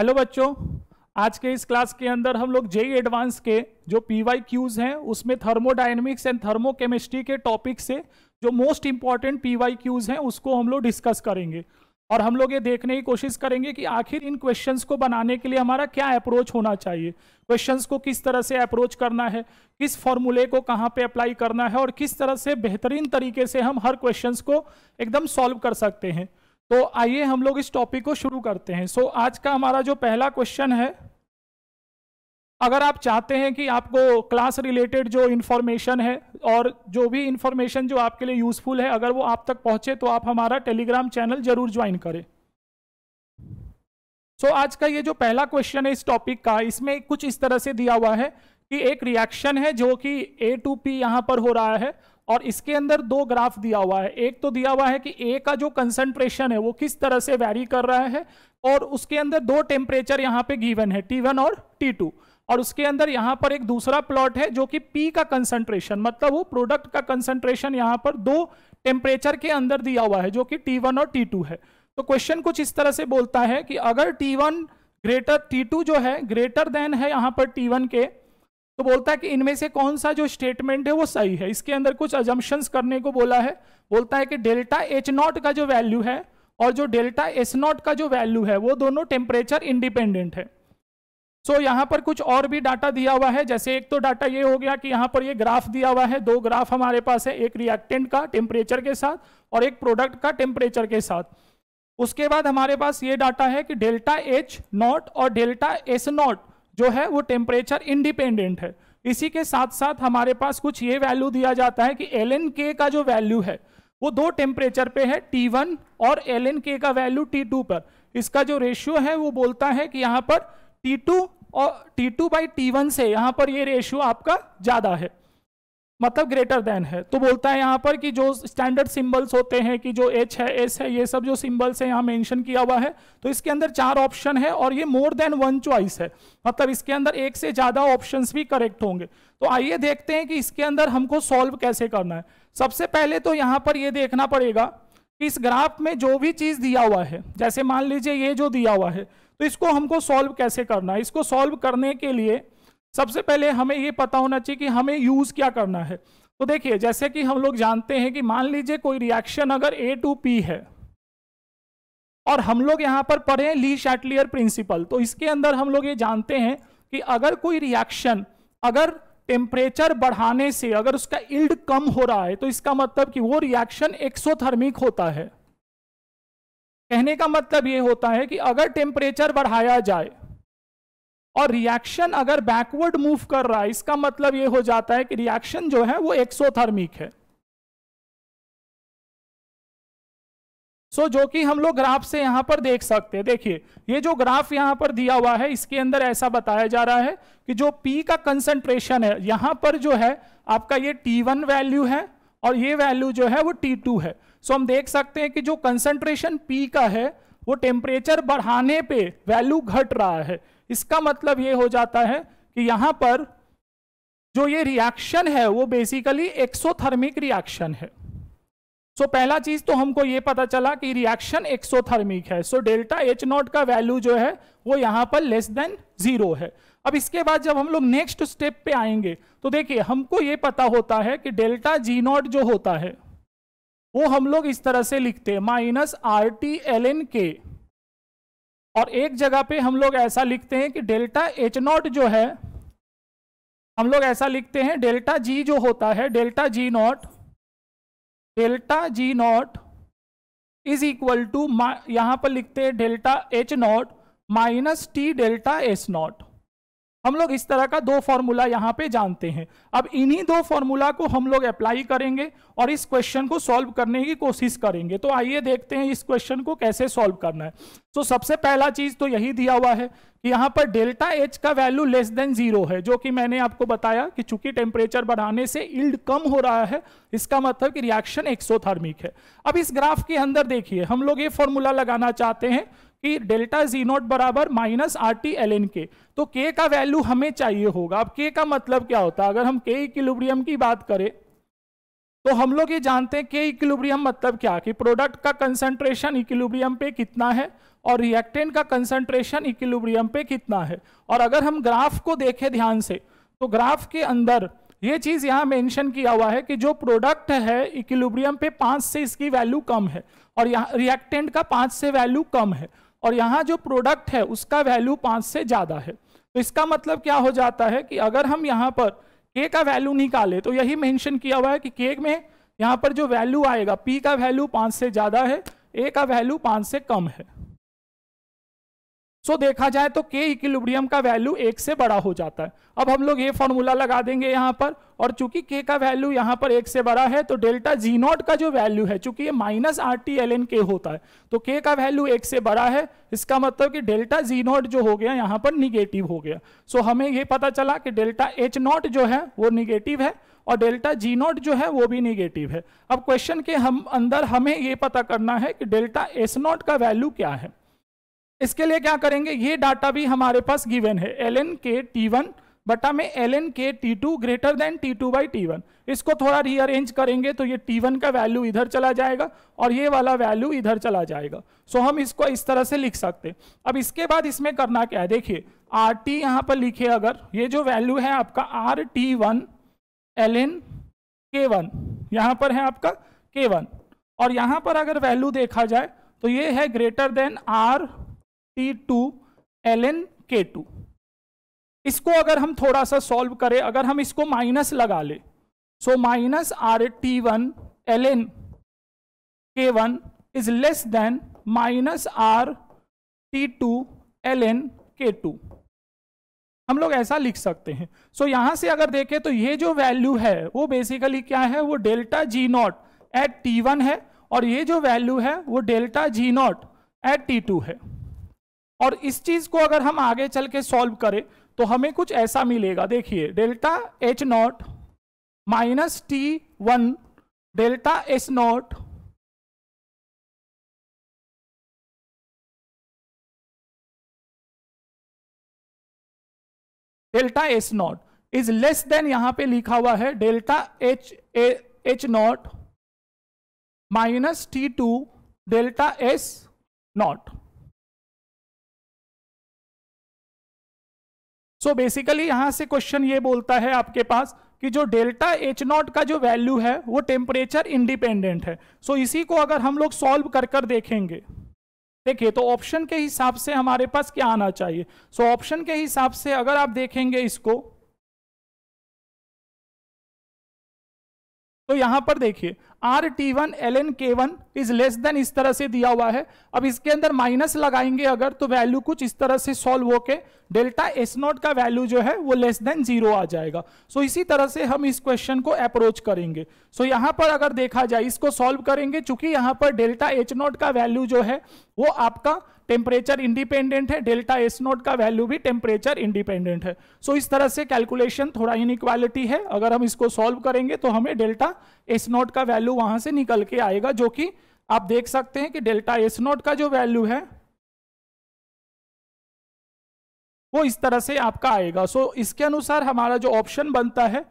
hello बच्चों आज के इस क्लास के अंदर हम लोग जेई एडवांस के जो पी वाई क्यूज हैं उसमें थर्मोडाइनमिक्स एंड थर्मोकेमिस्ट्री के टॉपिक से जो most important P Y Qs हैं उसको हम लोग डिस्कस करेंगे और हम लोग ये देखने की कोशिश करेंगे कि आखिर इन क्वेश्चंस को बनाने के लिए हमारा क्या अप्रोच होना चाहिए क्वेश्चंस को किस तरह से अप्रोच करना है किस फॉर्मूले को कहाँ पे अप्लाई करना है और किस तरह से बेहतरीन तरीके से हम हर क्वेश्चंस को एकदम सॉल्व कर सकते हैं तो आइए हम लोग इस टॉपिक को शुरू करते हैं सो so, आज का हमारा जो पहला क्वेश्चन है अगर आप चाहते हैं कि आपको क्लास रिलेटेड जो इन्फॉर्मेशन है और जो भी इन्फॉर्मेशन जो आपके लिए यूज़फुल है अगर वो आप तक पहुंचे तो आप हमारा टेलीग्राम चैनल ज़रूर ज्वाइन करें सो so, आज का ये जो पहला क्वेश्चन है इस टॉपिक का इसमें कुछ इस तरह से दिया हुआ है कि एक रिएक्शन है जो कि ए टू पी यहाँ पर हो रहा है और इसके अंदर दो ग्राफ दिया हुआ है एक तो दिया हुआ है कि ए का जो कंसंट्रेशन है वो किस तरह से वैरी कर रहा है और उसके अंदर दो टेम्परेचर यहाँ पे गिवन है टी वन और टी टू और उसके अंदर यहाँ पर एक दूसरा प्लॉट है जो कि पी का कंसंट्रेशन मतलब वो प्रोडक्ट का कंसंट्रेशन यहाँ पर दो टेम्परेचर के अंदर दिया हुआ है जो कि टी वन और टी टू है तो क्वेश्चन कुछ इस तरह से बोलता है कि अगर T one greater T two जो है ग्रेटर देन है यहाँ पर टी वन के तो बोलता है कि इनमें से कौन सा जो स्टेटमेंट है वो सही है इसके अंदर कुछ अजम्पन करने को बोला है बोलता है कि डेल्टा एच नॉट का जो वैल्यू है और जो डेल्टा एस नॉट का जो वैल्यू है वो दोनों टेम्परेचर इंडिपेंडेंट है सो so, यहाँ पर कुछ और भी डाटा दिया हुआ है जैसे एक तो डाटा ये हो गया कि यहाँ पर ये ग्राफ दिया हुआ है दो ग्राफ हमारे पास है एक रिएक्टेंट का टेम्परेचर के साथ और एक प्रोडक्ट का टेम्परेचर के साथ उसके बाद हमारे पास ये डाटा है कि डेल्टा एच नॉट और डेल्टा एस नॉट जो है वो टेम्परेचर इंडिपेंडेंट है इसी के साथ साथ हमारे पास कुछ ये वैल्यू दिया जाता है कि एल एन के का जो वैल्यू है वो दो टेम्परेचर पे है टी वन और एल एन के का वैल्यू टी टू पर इसका जो रेशियो है वो बोलता है कि यहाँ पर टी टू और T two by T one से यहाँ पर ये रेशियो आपका ज़्यादा है मतलब ग्रेटर देन है तो बोलता है यहाँ पर कि जो स्टैंडर्ड सिंबल्स होते हैं कि जो एच है एस है ये सब जो सिंबल्स है यहाँ मेंशन किया हुआ है तो इसके अंदर चार ऑप्शन है और ये मोर देन वन चॉइस है मतलब इसके अंदर एक से ज़्यादा ऑप्शंस भी करेक्ट होंगे तो आइए देखते हैं कि इसके अंदर हमको सॉल्व कैसे करना है सबसे पहले तो यहाँ पर ये देखना पड़ेगा कि इस ग्राफ में जो भी चीज़ दिया हुआ है जैसे मान लीजिए ये जो दिया हुआ है तो इसको हमको सॉल्व कैसे करना है इसको सॉल्व करने के लिए सबसे पहले हमें ये पता होना चाहिए कि हमें यूज़ क्या करना है तो देखिए जैसे कि हम लोग जानते हैं कि मान लीजिए कोई रिएक्शन अगर ए टू पी है और हम लोग यहां पर पढ़े ली शैटलियर प्रिंसिपल तो इसके अंदर हम लोग ये जानते हैं कि अगर कोई रिएक्शन अगर टेम्परेचर बढ़ाने से अगर उसका इल्ड कम हो रहा है तो इसका मतलब कि वो रिएक्शन एक्सोथर्मिक होता है कहने का मतलब ये होता है कि अगर टेम्परेचर बढ़ाया जाए और रिएक्शन अगर बैकवर्ड मूव कर रहा है इसका मतलब ये हो जाता है कि रिएक्शन जो है वो एक्सोथर्मिक है सो so, जो कि हम लोग ग्राफ से यहां पर देख सकते हैं देखिए ये जो ग्राफ यहां पर दिया हुआ है इसके अंदर ऐसा बताया जा रहा है कि जो पी का कंसंट्रेशन है यहां पर जो है आपका ये टी वन वैल्यू है और ये वैल्यू जो है वो टी टू है सो so, हम देख सकते हैं कि जो कंसंट्रेशन पी का है वो टेम्परेचर बढ़ाने पे वैल्यू घट रहा है इसका मतलब ये हो जाता है कि यहां पर जो ये रिएक्शन है वो बेसिकली एक्सोथर्मिक रिएक्शन है सो so, पहला चीज तो हमको ये पता चला कि रिएक्शन एक्सोथर्मिक है सो डेल्टा एच नॉट का वैल्यू जो है वो यहां पर लेस देन जीरो है अब इसके बाद जब हम लोग नेक्स्ट स्टेप पे आएंगे तो देखिए हमको ये पता होता है कि डेल्टा जी नॉट जो होता है वो हम लोग इस तरह से लिखते हैं minus R T L N K और एक जगह पे हम लोग ऐसा लिखते हैं कि डेल्टा एच नॉट जो है हम लोग ऐसा लिखते हैं डेल्टा जी जो होता है delta G naught delta G not is equal to यहाँ पर लिखते हैं delta H not minus T delta S naught हम लोग इस तरह का दो फॉर्मूला यहाँ पे जानते हैं अब इन्हीं दो फॉर्मूला को हम लोग अप्लाई करेंगे और इस क्वेश्चन को सॉल्व करने की कोशिश करेंगे तो आइए देखते हैं इस क्वेश्चन को कैसे सॉल्व करना है तो सबसे पहला चीज तो यही दिया हुआ है कि यहाँ पर डेल्टा एच का वैल्यू लेस देन जीरो है जो कि मैंने आपको बताया कि चूंकि टेम्परेचर बढ़ाने से इल्ड कम हो रहा है इसका मतलब कि रिएक्शन एक्सोथर्मिक है अब इस ग्राफ के अंदर देखिए हम लोग ये फॉर्मूला लगाना चाहते हैं कि डेल्टा जी नॉट बराबर minus R T L N K तो के का वैल्यू हमें चाहिए होगा अब के का मतलब क्या होता है अगर हम के इक्विलिब्रियम की बात करें तो हम लोग ये जानते हैं के इक्विलिब्रियम मतलब क्या कि प्रोडक्ट का कंसेंट्रेशन इक्विलिब्रियम पे कितना है और रिएक्टेंट का कंसंट्रेशन इक्विलिब्रियम पे कितना है और अगर हम ग्राफ को देखें ध्यान से तो ग्राफ के अंदर ये चीज यहाँ मेंशन किया हुआ है कि जो प्रोडक्ट है इक्विलिब्रियम पे पांच से इसकी वैल्यू कम है और यहाँ रिएक्टेंट का पांच से वैल्यू कम है और यहाँ जो प्रोडक्ट है उसका वैल्यू पाँच से ज़्यादा है तो इसका मतलब क्या हो जाता है कि अगर हम यहाँ पर के का वैल्यू निकाले तो यही मेंशन किया हुआ है कि के में यहाँ पर जो वैल्यू आएगा पी का वैल्यू पाँच से ज़्यादा है ए का वैल्यू पाँच से कम है सो so, देखा जाए तो के इक्विलिब्रियम का वैल्यू एक से बड़ा हो जाता है अब हम लोग ये फॉर्मूला लगा देंगे यहां पर और चूंकि के का वैल्यू यहाँ पर एक से बड़ा है तो डेल्टा जी नॉट का जो वैल्यू है चूंकि ये minus R T L N K होता है तो के का वैल्यू एक से बड़ा है इसका मतलब कि डेल्टा जी नॉट जो हो गया यहाँ पर निगेटिव हो गया सो so, हमें ये पता चला कि डेल्टा एच नॉट जो है वो निगेटिव है और डेल्टा जी नॉट जो है वो भी निगेटिव है अब क्वेश्चन के हम अंदर हमें ये पता करना है कि डेल्टा एस नॉट का वैल्यू क्या है इसके लिए क्या करेंगे ये डाटा भी हमारे पास गिवन है L N K T one बटा में L N K T two greater than T two by T one इसको थोड़ा रीअरेंज करेंगे तो ये टी वन का वैल्यू इधर चला जाएगा और ये वाला वैल्यू इधर चला जाएगा सो हम इसको इस तरह से लिख सकते हैं अब इसके बाद इसमें करना क्या है देखिए आर टी यहाँ पर लिखे अगर ये जो वैल्यू है आपका R T one L N K one यहाँ पर है आपका के वन और यहाँ पर अगर वैल्यू देखा जाए तो ये है greater than R T two L N K two इसको अगर हम थोड़ा सा सॉल्व करें अगर हम इसको माइनस लगा ले so minus R T one L N K one is less than minus R T two L N K two हम लोग ऐसा लिख सकते हैं सो so, यहां से अगर देखें तो ये जो वैल्यू है वो बेसिकली क्या है वो delta G naught at T one है और ये जो वैल्यू है वो delta G naught at T two है और इस चीज को अगर हम आगे चल के सॉल्व करें तो हमें कुछ ऐसा मिलेगा देखिए delta H not minus T one delta S naught delta S naught is less than यहां पे लिखा हुआ है delta H H not minus T two delta S naught so basically यहां से क्वेश्चन ये बोलता है आपके पास कि जो डेल्टा एच नॉट का जो वैल्यू है वो टेम्परेचर इंडिपेंडेंट है सो so, इसी को अगर हम लोग सॉल्व कर कर देखेंगे देखिए तो ऑप्शन के हिसाब से हमारे पास क्या आना चाहिए सो so, ऑप्शन के हिसाब से अगर आप देखेंगे इसको तो यहां पर देखिए R T one L N K one is less than इस तरह से दिया हुआ है अब इसके अंदर माइनस लगाएंगे अगर तो वैल्यू कुछ इस तरह से सॉल्व होके डेल्टा एस नॉट का वैल्यू जो है वो लेस देन जीरो आ जाएगा सो so, इसी तरह से हम इस क्वेश्चन को अप्रोच करेंगे सो so, यहां पर अगर देखा जाए इसको सॉल्व करेंगे चूंकि यहां पर डेल्टा एच नॉट का वैल्यू जो है वो आपका टेम्परेचर इंडिपेंडेंट है डेल्टा एस नोट का वैल्यू भी टेम्परेचर इंडिपेंडेंट है सो so, इस तरह से कैलकुलेशन थोड़ा इनइक्वालिटी है अगर हम इसको सॉल्व करेंगे तो हमें डेल्टा एस नोट का वैल्यू वहां से निकल के आएगा जो कि आप देख सकते हैं कि डेल्टा एस नोट का जो वैल्यू है वो इस तरह से आपका आएगा सो so, इसके अनुसार हमारा जो ऑप्शन बनता है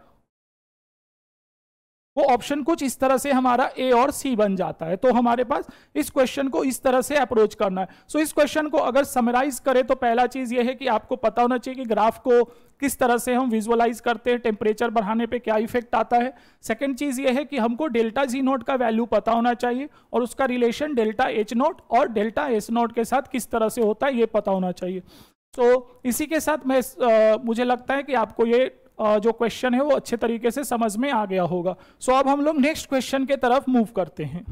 वो ऑप्शन कुछ इस तरह से हमारा ए और सी बन जाता है तो हमारे पास इस क्वेश्चन को इस तरह से अप्रोच करना है सो so, इस क्वेश्चन को अगर समराइज करें तो पहला चीज ये है कि आपको पता होना चाहिए कि ग्राफ को किस तरह से हम विजुअलाइज करते हैं टेम्परेचर बढ़ाने पे क्या इफेक्ट आता है सेकंड चीज ये है कि हमको डेल्टा जी नोट का वैल्यू पता होना चाहिए और उसका रिलेशन डेल्टा एच नोट और डेल्टा एस नोट के साथ किस तरह से होता है ये पता होना चाहिए तो so, इसी के साथ मैं आ, मुझे लगता है कि आपको ये जो क्वेश्चन है वो अच्छे तरीके से समझ में आ गया होगा सो so, अब हम लोग नेक्स्ट क्वेश्चन के तरफ मूव करते हैं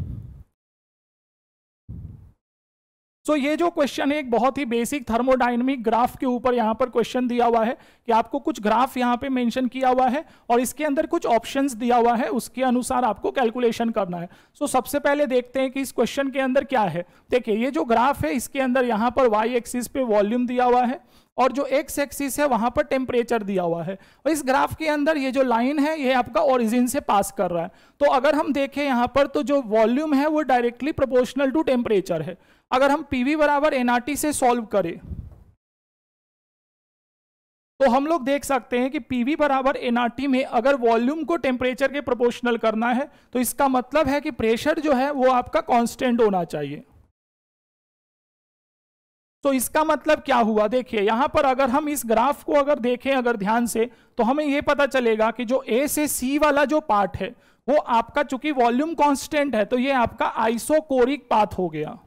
सो ये जो क्वेश्चन है एक बहुत ही बेसिक थर्मोडाइनमिक ग्राफ के ऊपर यहाँ पर क्वेश्चन दिया हुआ है कि आपको कुछ ग्राफ यहाँ पे मेंशन किया हुआ है और इसके अंदर कुछ ऑप्शंस दिया हुआ है उसके अनुसार आपको कैलकुलेशन करना है सो so, सबसे पहले देखते हैं कि इस क्वेश्चन के अंदर क्या है देखिए ये जो ग्राफ है इसके अंदर यहाँ पर वाई एक्सिस पे वॉल्यूम दिया हुआ है और जो एक्स एक्सिस है वहां पर टेम्परेचर दिया हुआ है और इस ग्राफ के अंदर ये जो लाइन है ये आपका ओरिजिन से पास कर रहा है तो अगर हम देखें यहाँ पर तो जो वॉल्यूम है वो डायरेक्टली प्रोपोर्शनल टू टेम्परेचर है अगर हम पीवी बराबर एनआरटी से सॉल्व करें तो हम लोग देख सकते हैं कि पीवी बराबर एनआरटी में अगर वॉल्यूम को टेम्परेचर के प्रोपोर्शनल करना है तो इसका मतलब है कि प्रेशर जो है वो आपका कांस्टेंट होना चाहिए तो इसका मतलब क्या हुआ देखिए यहां पर अगर हम इस ग्राफ को अगर देखें अगर ध्यान से तो हमें यह पता चलेगा कि जो ए से सी वाला जो पार्ट है वो आपका चूंकि वॉल्यूम कांस्टेंट है तो ये आपका आइसोकोरिक पाथ हो गया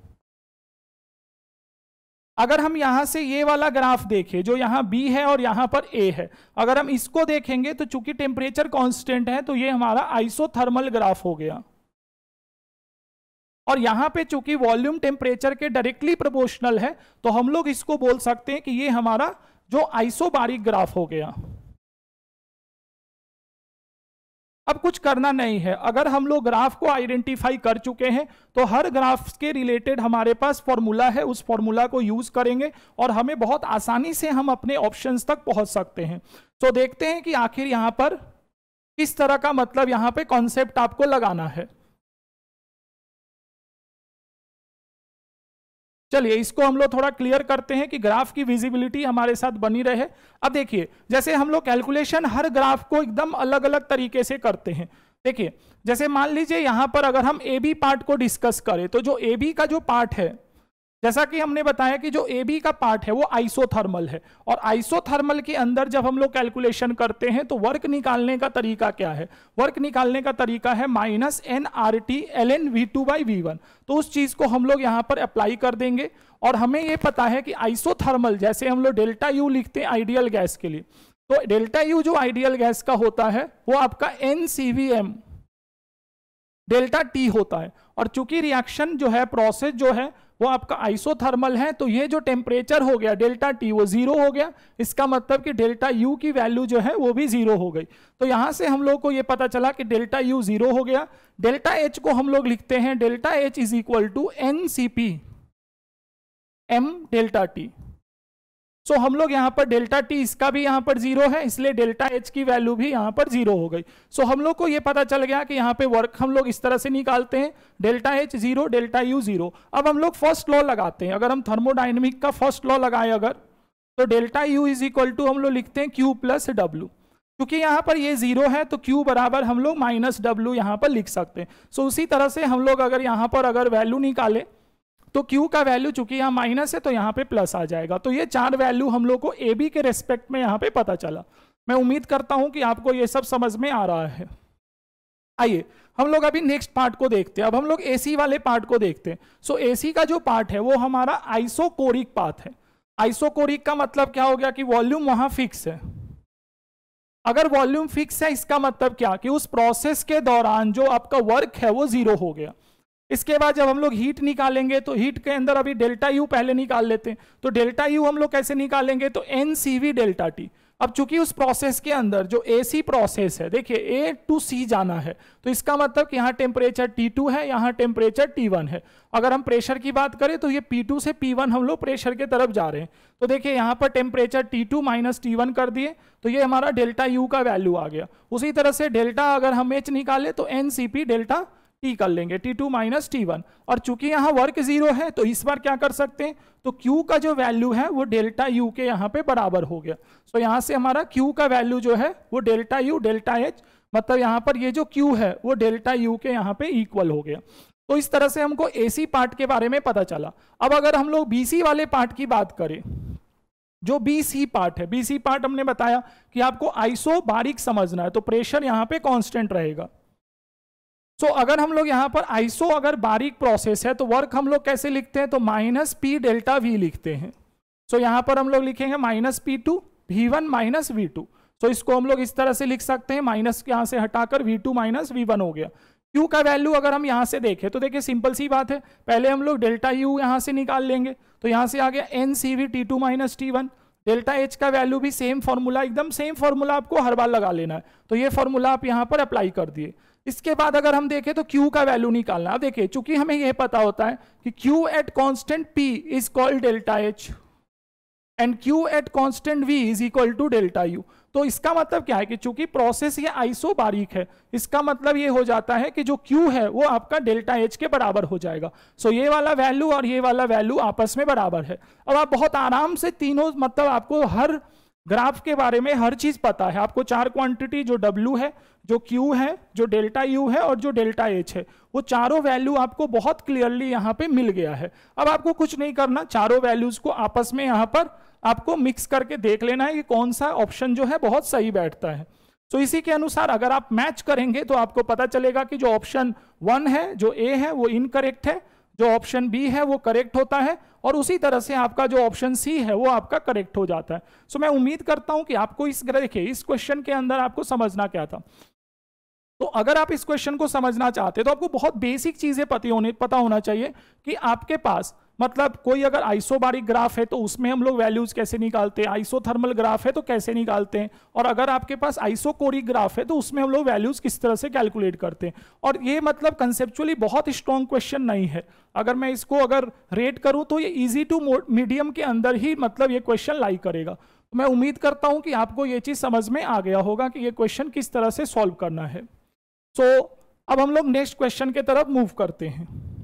अगर हम यहां से ये वाला ग्राफ देखें जो यहां बी है और यहां पर ए है अगर हम इसको देखेंगे तो चूंकि टेम्परेचर कांस्टेंट है तो ये हमारा आइसोथर्मल ग्राफ हो गया और यहां पे चूंकि वॉल्यूम टेम्परेचर के डायरेक्टली प्रोपोर्शनल है तो हम लोग इसको बोल सकते हैं कि ये हमारा जो आइसोबारिक ग्राफ हो गया अब कुछ करना नहीं है अगर हम लोग ग्राफ को आइडेंटिफाई कर चुके हैं तो हर ग्राफ के रिलेटेड हमारे पास फॉर्मूला है उस फॉर्मूला को यूज करेंगे और हमें बहुत आसानी से हम अपने ऑप्शंस तक पहुंच सकते हैं तो देखते हैं कि आखिर यहां पर किस तरह का मतलब यहां पे कॉन्सेप्ट आपको लगाना है चलिए इसको हम लोग थोड़ा क्लियर करते हैं कि ग्राफ की विजिबिलिटी हमारे साथ बनी रहे अब देखिए जैसे हम लोग कैलकुलेशन हर ग्राफ को एकदम अलग अलग तरीके से करते हैं देखिए जैसे मान लीजिए यहां पर अगर हम ए बी पार्ट को डिस्कस करें तो जो ए बी का जो पार्ट है जैसा कि हमने बताया कि जो ए बी का पार्ट है वो आइसोथर्मल है और आइसोथर्मल के अंदर जब हम लोग कैलकुलेशन करते हैं तो वर्क निकालने का तरीका क्या है वर्क निकालने का तरीका है minus N R T L N V two by V one तो उस चीज को हम लोग यहाँ पर अप्लाई कर देंगे और हमें ये पता है कि आइसोथर्मल जैसे हम लोग डेल्टा यू लिखते हैं आइडियल गैस के लिए तो डेल्टा यू जो आइडियल गैस का होता है वो आपका N C V M delta T होता है और चूंकि रिएक्शन जो है प्रोसेस जो है वो आपका आइसोथर्मल है तो ये जो टेम्परेचर हो गया डेल्टा टी वो जीरो हो गया इसका मतलब कि डेल्टा यू की वैल्यू जो है वो भी जीरो हो गई तो यहाँ से हम लोग को ये पता चला कि डेल्टा यू जीरो हो गया डेल्टा एच को हम लोग लिखते हैं delta H is equal to N C P M delta T so so, हम लोग यहाँ पर डेल्टा टी इसका भी यहाँ पर जीरो है इसलिए डेल्टा एच की वैल्यू भी यहाँ पर जीरो हो गई सो so, हम लोग को ये पता चल गया कि यहाँ पे वर्क हम लोग इस तरह से निकालते हैं delta H zero delta U zero अब हम लोग फर्स्ट लॉ लगाते हैं अगर हम थर्मोडाइनमिक का फर्स्ट लॉ लगाए अगर तो delta U is equal to हम लोग लिखते हैं क्यू प्लस डब्ल्यू क्योंकि यहाँ पर ये जीरो है तो क्यू बराबर हम लोग माइनस डब्ल्यू यहाँ पर लिख सकते हैं सो so, उसी तरह से हम लोग अगर यहाँ पर अगर वैल्यू निकाले तो क्यू का वैल्यू चूंकि यहाँ माइनस है तो यहाँ पे प्लस आ जाएगा तो ये चार वैल्यू हम लोग को ए बी के रेस्पेक्ट में यहाँ पे पता चला मैं उम्मीद करता हूँ कि आपको ये सब समझ में आ रहा है आइए हम लोग अभी नेक्स्ट पार्ट को देखते हैं अब हम लोग एसी वाले पार्ट को देखते हैं सो ए एसी का जो पार्ट है वो हमारा आइसोकोरिक पाथ है आइसोकोरिक का मतलब क्या हो गया कि वॉल्यूम वहां फिक्स है अगर वॉल्यूम फिक्स है इसका मतलब क्या कि उस प्रोसेस के दौरान जो आपका वर्क है वो जीरो हो गया इसके बाद जब हम लोग हीट निकालेंगे तो हीट के अंदर अभी डेल्टा यू पहले निकाल लेते हैं तो डेल्टा यू हम लोग कैसे निकालेंगे तो N C V delta T अब चूंकि उस प्रोसेस के अंदर जो ए सी प्रोसेस है देखिए ए टू सी जाना है तो इसका मतलब कि यहाँ टेम्परेचर टी टू है यहाँ टेम्परेचर टी वन है अगर हम प्रेशर की बात करें तो ये पी टू से पी वन हम लोग प्रेशर के तरफ जा रहे हैं तो देखिए यहाँ पर temperature T two minus T one कर दिए तो ये हमारा डेल्टा यू का वैल्यू आ गया उसी तरह से डेल्टा अगर हम एच निकाले तो N C P delta T कर लेंगे T two minus T one और चूंकि यहाँ वर्क जीरो है तो इस बार क्या कर सकते हैं तो क्यू का जो वैल्यू है वो डेल्टा यू के यहाँ पे बराबर हो गया सो so यहाँ से हमारा क्यू का वैल्यू जो है वो डेल्टा यू डेल्टा एच मतलब यहाँ पर ये जो क्यू है वो डेल्टा यू के यहाँ पे इक्वल हो गया तो इस तरह से हमको एसी पार्ट के बारे में पता चला अब अगर हम लोग बीसी वाले पार्ट की बात करें जो बीसी पार्ट है बीसी पार्ट हमने बताया कि आपको आइसो बारिक समझना है तो प्रेशर यहाँ पे कॉन्स्टेंट रहेगा सो so, अगर हम लोग यहाँ पर आइसो अगर बारीक प्रोसेस है तो वर्क हम लोग कैसे लिखते हैं तो माइनस पी डेल्टा वी लिखते हैं सो so, यहाँ पर हम लोग लिखेंगे minus P two V one minus V two so इसको हम लोग इस तरह से लिख सकते हैं माइनस यहाँ से हटाकर V two minus V one हो गया यू का वैल्यू अगर हम यहाँ से देखें तो देखिए सिंपल सी बात है पहले हम लोग डेल्टा यू यहाँ से निकाल लेंगे तो यहाँ से आ गया N C V T two minus T one delta H का वैल्यू भी सेम फॉर्मूला एकदम सेम फॉर्मूला आपको हर बार लगा लेना है तो ये फॉर्मूला आप यहाँ पर अप्लाई कर दिए इसके बाद अगर हम देखें तो Q का वैल्यू निकालना अब देखिए चूंकि हमें यह पता होता है कि Q at constant P is called delta H and Q at constant V is equal to delta U तो इसका मतलब क्या है कि चूंकि प्रोसेस ये आइसो बारीक है इसका मतलब ये हो जाता है कि जो Q है वो आपका डेल्टा H के बराबर हो जाएगा सो ये वाला वैल्यू और ये वाला वैल्यू आपस में बराबर है अब आप बहुत आराम से तीनों मतलब आपको हर ग्राफ के बारे में हर चीज पता है आपको चार क्वांटिटी जो W है जो Q है जो डेल्टा U है और जो डेल्टा H है वो चारों वैल्यू आपको बहुत क्लियरली यहाँ पे मिल गया है अब आपको कुछ नहीं करना चारों वैल्यूज को आपस में यहाँ पर आपको मिक्स करके देख लेना है कि कौन सा ऑप्शन जो है बहुत सही बैठता है तो इसी के अनुसार अगर आप मैच करेंगे तो आपको पता चलेगा कि जो ऑप्शन वन है जो ए है वो इनकरेक्ट है जो ऑप्शन बी है वो करेक्ट होता है और उसी तरह से आपका जो ऑप्शन सी है वो आपका करेक्ट हो जाता है सो मैं उम्मीद करता हूं कि आपको इस देखिए इस क्वेश्चन के अंदर आपको समझना क्या था तो अगर आप इस क्वेश्चन को समझना चाहते तो आपको बहुत बेसिक चीजें पता होने पता होना चाहिए कि आपके पास मतलब कोई अगर आइसोबारिक ग्राफ है तो उसमें हम लोग वैल्यूज कैसे निकालते हैं आइसोथर्मल ग्राफ है तो कैसे निकालते हैं और अगर आपके पास आइसोकोरिक ग्राफ है तो उसमें हम लोग वैल्यूज किस तरह से कैलकुलेट करते हैं और ये मतलब कंसेप्चुअली बहुत स्ट्रॉन्ग क्वेश्चन नहीं है अगर मैं इसको अगर रेट करूँ तो ये ईजी टू मीडियम के अंदर ही मतलब ये क्वेश्चन लाई करेगा तो मैं उम्मीद करता हूँ कि आपको ये चीज़ समझ में आ गया होगा कि ये क्वेश्चन किस तरह से सॉल्व करना है सो so, अब हम लोग नेक्स्ट क्वेश्चन के तरफ मूव करते हैं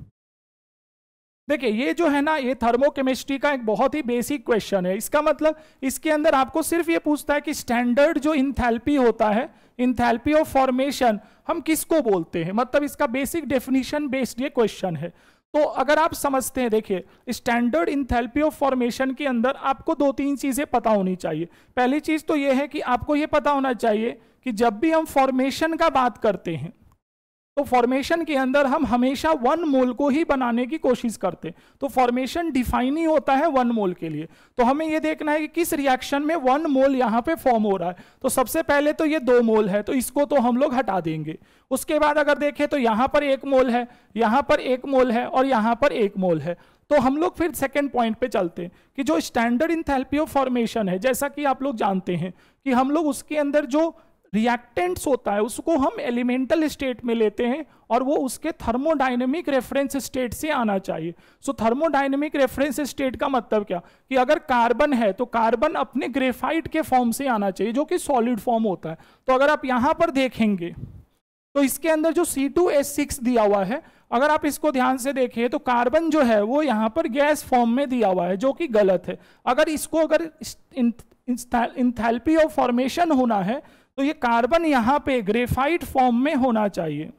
देखिए ये जो है ना ये थर्मोकेमिस्ट्री का एक बहुत ही बेसिक क्वेश्चन है इसका मतलब इसके अंदर आपको सिर्फ ये पूछता है कि स्टैंडर्ड जो इंथैल्पी होता है इंथैल्पी ऑफ फॉर्मेशन हम किसको बोलते हैं मतलब इसका बेसिक डेफिनेशन बेस्ड ये क्वेश्चन है तो अगर आप समझते हैं देखिए स्टैंडर्ड इंथैल्पी ऑफ फॉर्मेशन के अंदर आपको दो तीन चीज़ें पता होनी चाहिए पहली चीज़ तो ये है कि आपको ये पता होना चाहिए कि जब भी हम फॉर्मेशन का बात करते हैं तो फॉर्मेशन के अंदर हम हमेशा वन मोल को ही बनाने की कोशिश करते हैं तो फॉर्मेशन डिफाइन ही होता है वन मोल के लिए तो हमें यह देखना है कि किस रिएक्शन में वन मोल यहाँ पे फॉर्म हो रहा है तो सबसे पहले तो ये दो मोल है तो इसको तो हम लोग हटा देंगे उसके बाद अगर देखें तो यहाँ पर एक मोल है यहाँ पर एक मोल है और यहाँ पर एक मोल है तो हम लोग फिर सेकेंड पॉइंट पे चलते हैं कि जो स्टैंडर्ड इन ऑफ फॉर्मेशन है जैसा कि आप लोग जानते हैं कि हम लोग उसके अंदर जो रिएक्टेंट्स होता है उसको हम एलिमेंटल स्टेट में लेते हैं और वो उसके थर्मोडाइनमिक रेफरेंस स्टेट से आना चाहिए सो थर्मोडाइनमिक रेफरेंस स्टेट का मतलब क्या कि अगर कार्बन है तो कार्बन अपने ग्रेफाइट के फॉर्म से आना चाहिए जो कि सॉलिड फॉर्म होता है तो अगर आप यहाँ पर देखेंगे तो इसके अंदर जो सी दिया हुआ है अगर आप इसको ध्यान से देखें तो कार्बन जो है वो यहाँ पर गैस फॉर्म में दिया हुआ है जो कि गलत है अगर इसको अगर इंथैल्पी ऑफ फॉर्मेशन होना है तो ये कार्बन यहां पे ग्रेफाइट फॉर्म में होना चाहिए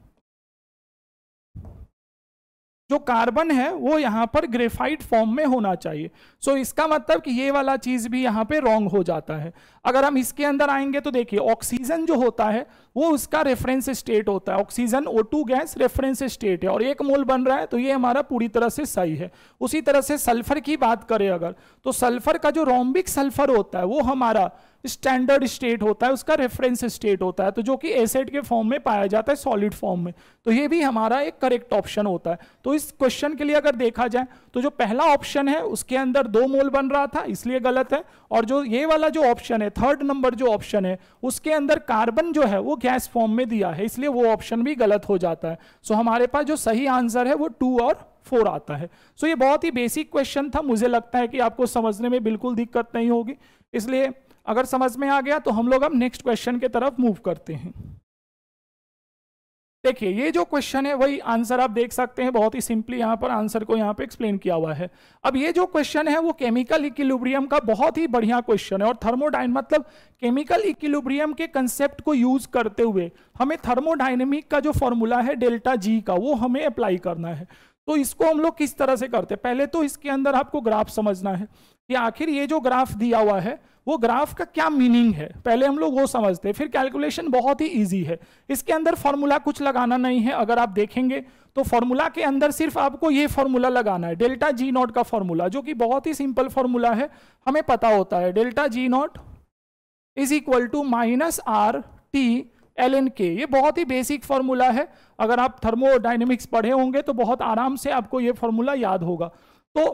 जो कार्बन है वो यहां पर ग्रेफाइट फॉर्म में होना चाहिए सो so इसका मतलब कि ये वाला चीज भी यहां पे रॉन्ग हो जाता है अगर हम इसके अंदर आएंगे तो देखिए ऑक्सीजन जो होता है वो उसका रेफरेंस स्टेट होता है oxygen O2 gas reference state है और एक मोल बन रहा है तो ये हमारा पूरी तरह से सही है उसी तरह से सल्फर की बात करें अगर तो सल्फर का जो रोम्बिक सल्फर होता है वो हमारा स्टैंडर्ड स्टेट होता है उसका रेफरेंस स्टेट होता है तो जो कि एसेड के फॉर्म में पाया जाता है सॉलिड फॉर्म में तो ये भी हमारा एक करेक्ट ऑप्शन होता है तो इस क्वेश्चन के लिए अगर देखा जाए तो जो पहला ऑप्शन है उसके अंदर दो मोल बन रहा था इसलिए गलत है और जो ये वाला जो ऑप्शन है थर्ड नंबर जो ऑप्शन है उसके अंदर कार्बन जो है वो गैस फॉर्म में दिया है इसलिए वो ऑप्शन भी गलत हो जाता है सो so, हमारे पास जो सही आंसर है वो टू और फोर आता है सो so, ये बहुत ही बेसिक क्वेश्चन था मुझे लगता है कि आपको समझने में बिल्कुल दिक्कत नहीं होगी इसलिए अगर समझ में आ गया तो हम लोग अब नेक्स्ट क्वेश्चन के तरफ मूव करते हैं देखिए ये जो क्वेश्चन है वही आंसर आप देख सकते हैं बहुत ही सिंपली यहाँ पर आंसर को यहाँ पे एक्सप्लेन किया हुआ है अब ये जो क्वेश्चन है वो केमिकल इक्विलिब्रियम का बहुत ही बढ़िया क्वेश्चन है और थर्मोडाइन मतलब केमिकल इक्विलिब्रियम के कंसेप्ट को यूज करते हुए हमें थर्मोडाइनमिक का जो फॉर्मूला है डेल्टा जी का वो हमें अप्लाई करना है तो इसको हम लोग किस तरह से करते हैं पहले तो इसके अंदर आपको ग्राफ समझना है कि आखिर ये जो ग्राफ दिया हुआ है वो ग्राफ का क्या मीनिंग है पहले हम लोग वो समझते हैं फिर कैलकुलेशन बहुत ही ईजी है इसके अंदर फॉर्मूला कुछ लगाना नहीं है अगर आप देखेंगे तो फॉर्मूला के अंदर सिर्फ आपको ये फॉर्मूला लगाना है डेल्टा जी नॉट का फॉर्मूला जो कि बहुत ही सिंपल फॉर्मूला है हमें पता होता है delta G not is equal to minus R T L N K ये बहुत ही बेसिक फार्मूला है अगर आप थर्मोडाइनमिक्स पढ़े होंगे तो बहुत आराम से आपको ये फार्मूला याद होगा तो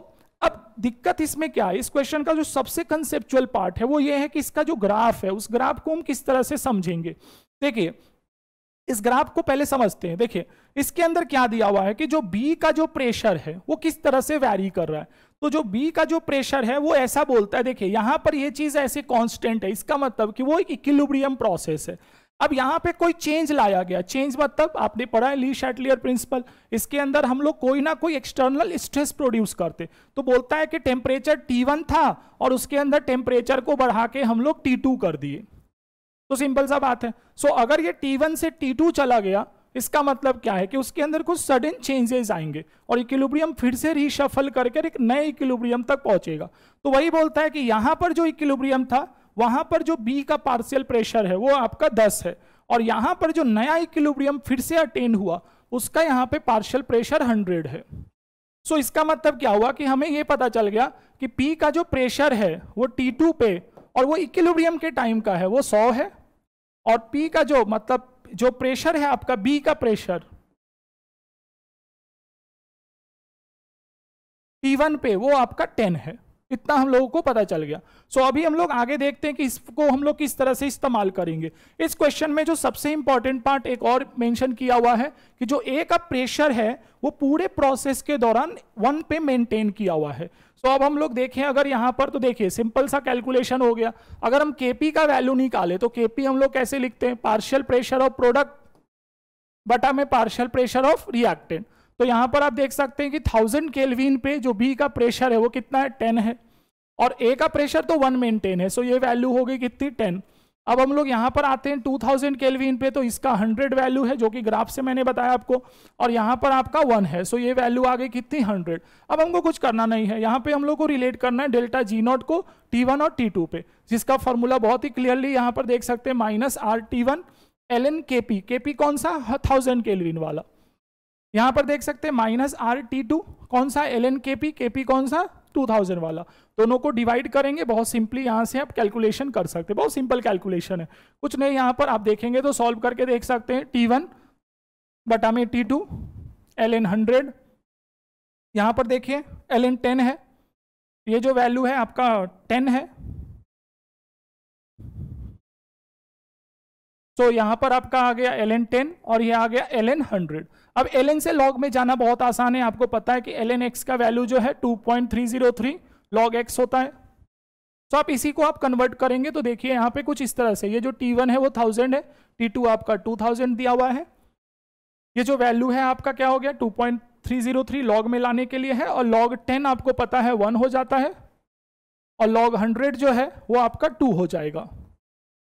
अब दिक्कत इसमें क्या है इस क्वेश्चन का जो सबसे कंसेप्चुअल पार्ट है वो ये है कि इसका जो ग्राफ है उस ग्राफ को हम किस तरह से समझेंगे देखिए इस ग्राफ को पहले समझते हैं देखिए इसके अंदर क्या दिया हुआ है कि जो बी का जो प्रेशर है वो किस तरह से वैरी कर रहा है तो जो बी का जो प्रेशर है वो ऐसा बोलता है देखिए यहां पर ये चीज ऐसे कांस्टेंट है इसका मतलब कि वो एक इक्विलिब्रियम प्रोसेस है अब यहां पे कोई चेंज लाया गया चेंज मतलब आपने पढ़ा है ली शैटलियर प्रिंसिपल इसके अंदर हम लोग कोई ना कोई एक्सटर्नल स्ट्रेस प्रोड्यूस करते तो बोलता है कि टेम्परेचर टी वन था और उसके अंदर टेम्परेचर को बढ़ा के हम लोग टी टू कर दिए तो सिंपल सा बात है सो so, अगर ये टी वन से टी टू चला गया इसका मतलब क्या है कि उसके अंदर कुछ सडन चेंजेस आएंगे और इक्विलिब्रियम फिर से रिशफल करके एक नए इक्विलिब्रियम तक पहुंचेगा तो वही बोलता है कि यहां पर जो इक्विलिब्रियम था वहां पर जो बी का पार्शियल प्रेशर है वो आपका दस है और यहां पर जो नया इक्विलिब्रियम फिर से अटेंड हुआ उसका यहाँ पे पार्शियल प्रेशर हंड्रेड है सो so, इसका मतलब क्या हुआ कि हमें ये पता चल गया कि पी का जो प्रेशर है वो टी टू पे और वो इक्विलिब्रियम के टाइम का है वो सौ है और पी का जो मतलब जो प्रेशर है आपका बी का प्रेशर टी वन पे वो आपका टेन है इतना हम लोगों को पता चल गया सो so, अभी हम लोग आगे देखते हैं कि इसको हम लोग किस तरह से इस्तेमाल करेंगे इस क्वेश्चन में जो सबसे इंपॉर्टेंट पार्ट एक और मेंशन किया हुआ है कि जो ए का प्रेशर है वो पूरे प्रोसेस के दौरान वन पे मेंटेन किया हुआ है सो so, अब हम लोग देखें अगर यहाँ पर तो देखिए सिंपल सा कैलकुलेशन हो गया अगर हम के का वैल्यू निकाले तो के हम लोग कैसे लिखते हैं पार्शियल प्रेशर ऑफ प्रोडक्ट बटा में पार्शियल प्रेशर ऑफ रिएक्टेंट तो यहां पर आप देख सकते हैं कि थाउजेंड केलविन पे जो बी का प्रेशर है वो कितना है टेन है और ए का प्रेशर तो वन मेंटेन है सो ये वैल्यू हो गई कितनी टेन अब हम लोग यहाँ पर आते हैं 2000 थाउजेंड केलविन पे तो इसका 100 वैल्यू है जो कि ग्राफ से मैंने बताया आपको और यहाँ पर आपका वन है सो ये वैल्यू आ गई कितनी 100 अब हमको कुछ करना नहीं है यहाँ पे हम लोग को रिलेट करना है डेल्टा जी नॉट को T1 और T2 पे जिसका फॉर्मूला बहुत ही क्लियरली यहाँ पर देख सकते हैं minus R T one L N K P K P कौन सा थाउजेंड केलविन वाला यहां पर देख सकते हैं माइनस आर टी टू कौन सा L N K P K P कौन सा 2000 वाला दोनों को डिवाइड करेंगे बहुत सिंपली यहाँ से आप कैलकुलेशन कर सकते हैं बहुत सिंपल कैलकुलेशन है कुछ नहीं यहां पर आप देखेंगे तो सॉल्व करके देख सकते हैं टी वन बटा में T two L N hundred यहाँ पर देखिए एल एन टेन है ये जो वैल्यू है आपका टेन है तो यहां यहाँ पर आपका आ गया एल एन टेन और ये आ गया एल एन हंड्रेड अब एल एन से लॉग में जाना बहुत आसान है आपको पता है कि एल एन एक्स का वैल्यू जो है two point three zero three log X होता है तो आप इसी को आप कन्वर्ट करेंगे तो देखिए यहाँ पे कुछ इस तरह से ये जो टी वन है वो थाउजेंड है टी टू आपका टू थाउजेंड दिया हुआ है ये जो वैल्यू है आपका क्या हो गया two point three zero three log में लाने के लिए है और लॉग टेन आपको पता है वन हो जाता है और लॉग हंड्रेड जो है वो आपका टू हो जाएगा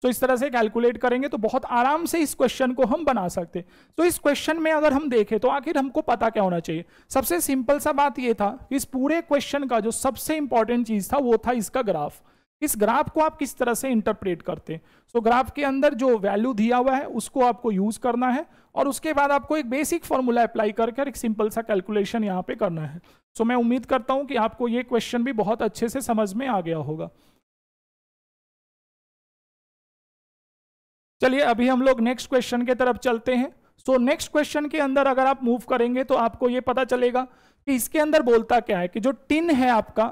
तो इस तरह से कैलकुलेट करेंगे तो बहुत आराम से इस क्वेश्चन को हम बना सकते तो इस क्वेश्चन में अगर हम देखें तो आखिर हमको पता क्या होना चाहिए सबसे सिंपल सा बात यह था कि इस पूरे क्वेश्चन का जो सबसे इंपॉर्टेंट चीज था वो था इसका ग्राफ इस ग्राफ को आप किस तरह से इंटरप्रेट करते हैं सो ग्राफ के अंदर जो वैल्यू दिया हुआ है उसको आपको यूज करना है और उसके बाद आपको एक बेसिक फॉर्मूला अप्लाई करके एक सिंपल सा कैलकुलेशन यहाँ पे करना है सो तो मैं उम्मीद करता हूँ कि आपको ये क्वेश्चन भी बहुत अच्छे से समझ में आ गया होगा चलिए अभी हम लोग नेक्स्ट क्वेश्चन के तरफ चलते हैं सो नेक्स्ट क्वेश्चन के अंदर अगर आप मूव करेंगे तो आपको ये पता चलेगा कि इसके अंदर बोलता क्या है कि जो टिन है आपका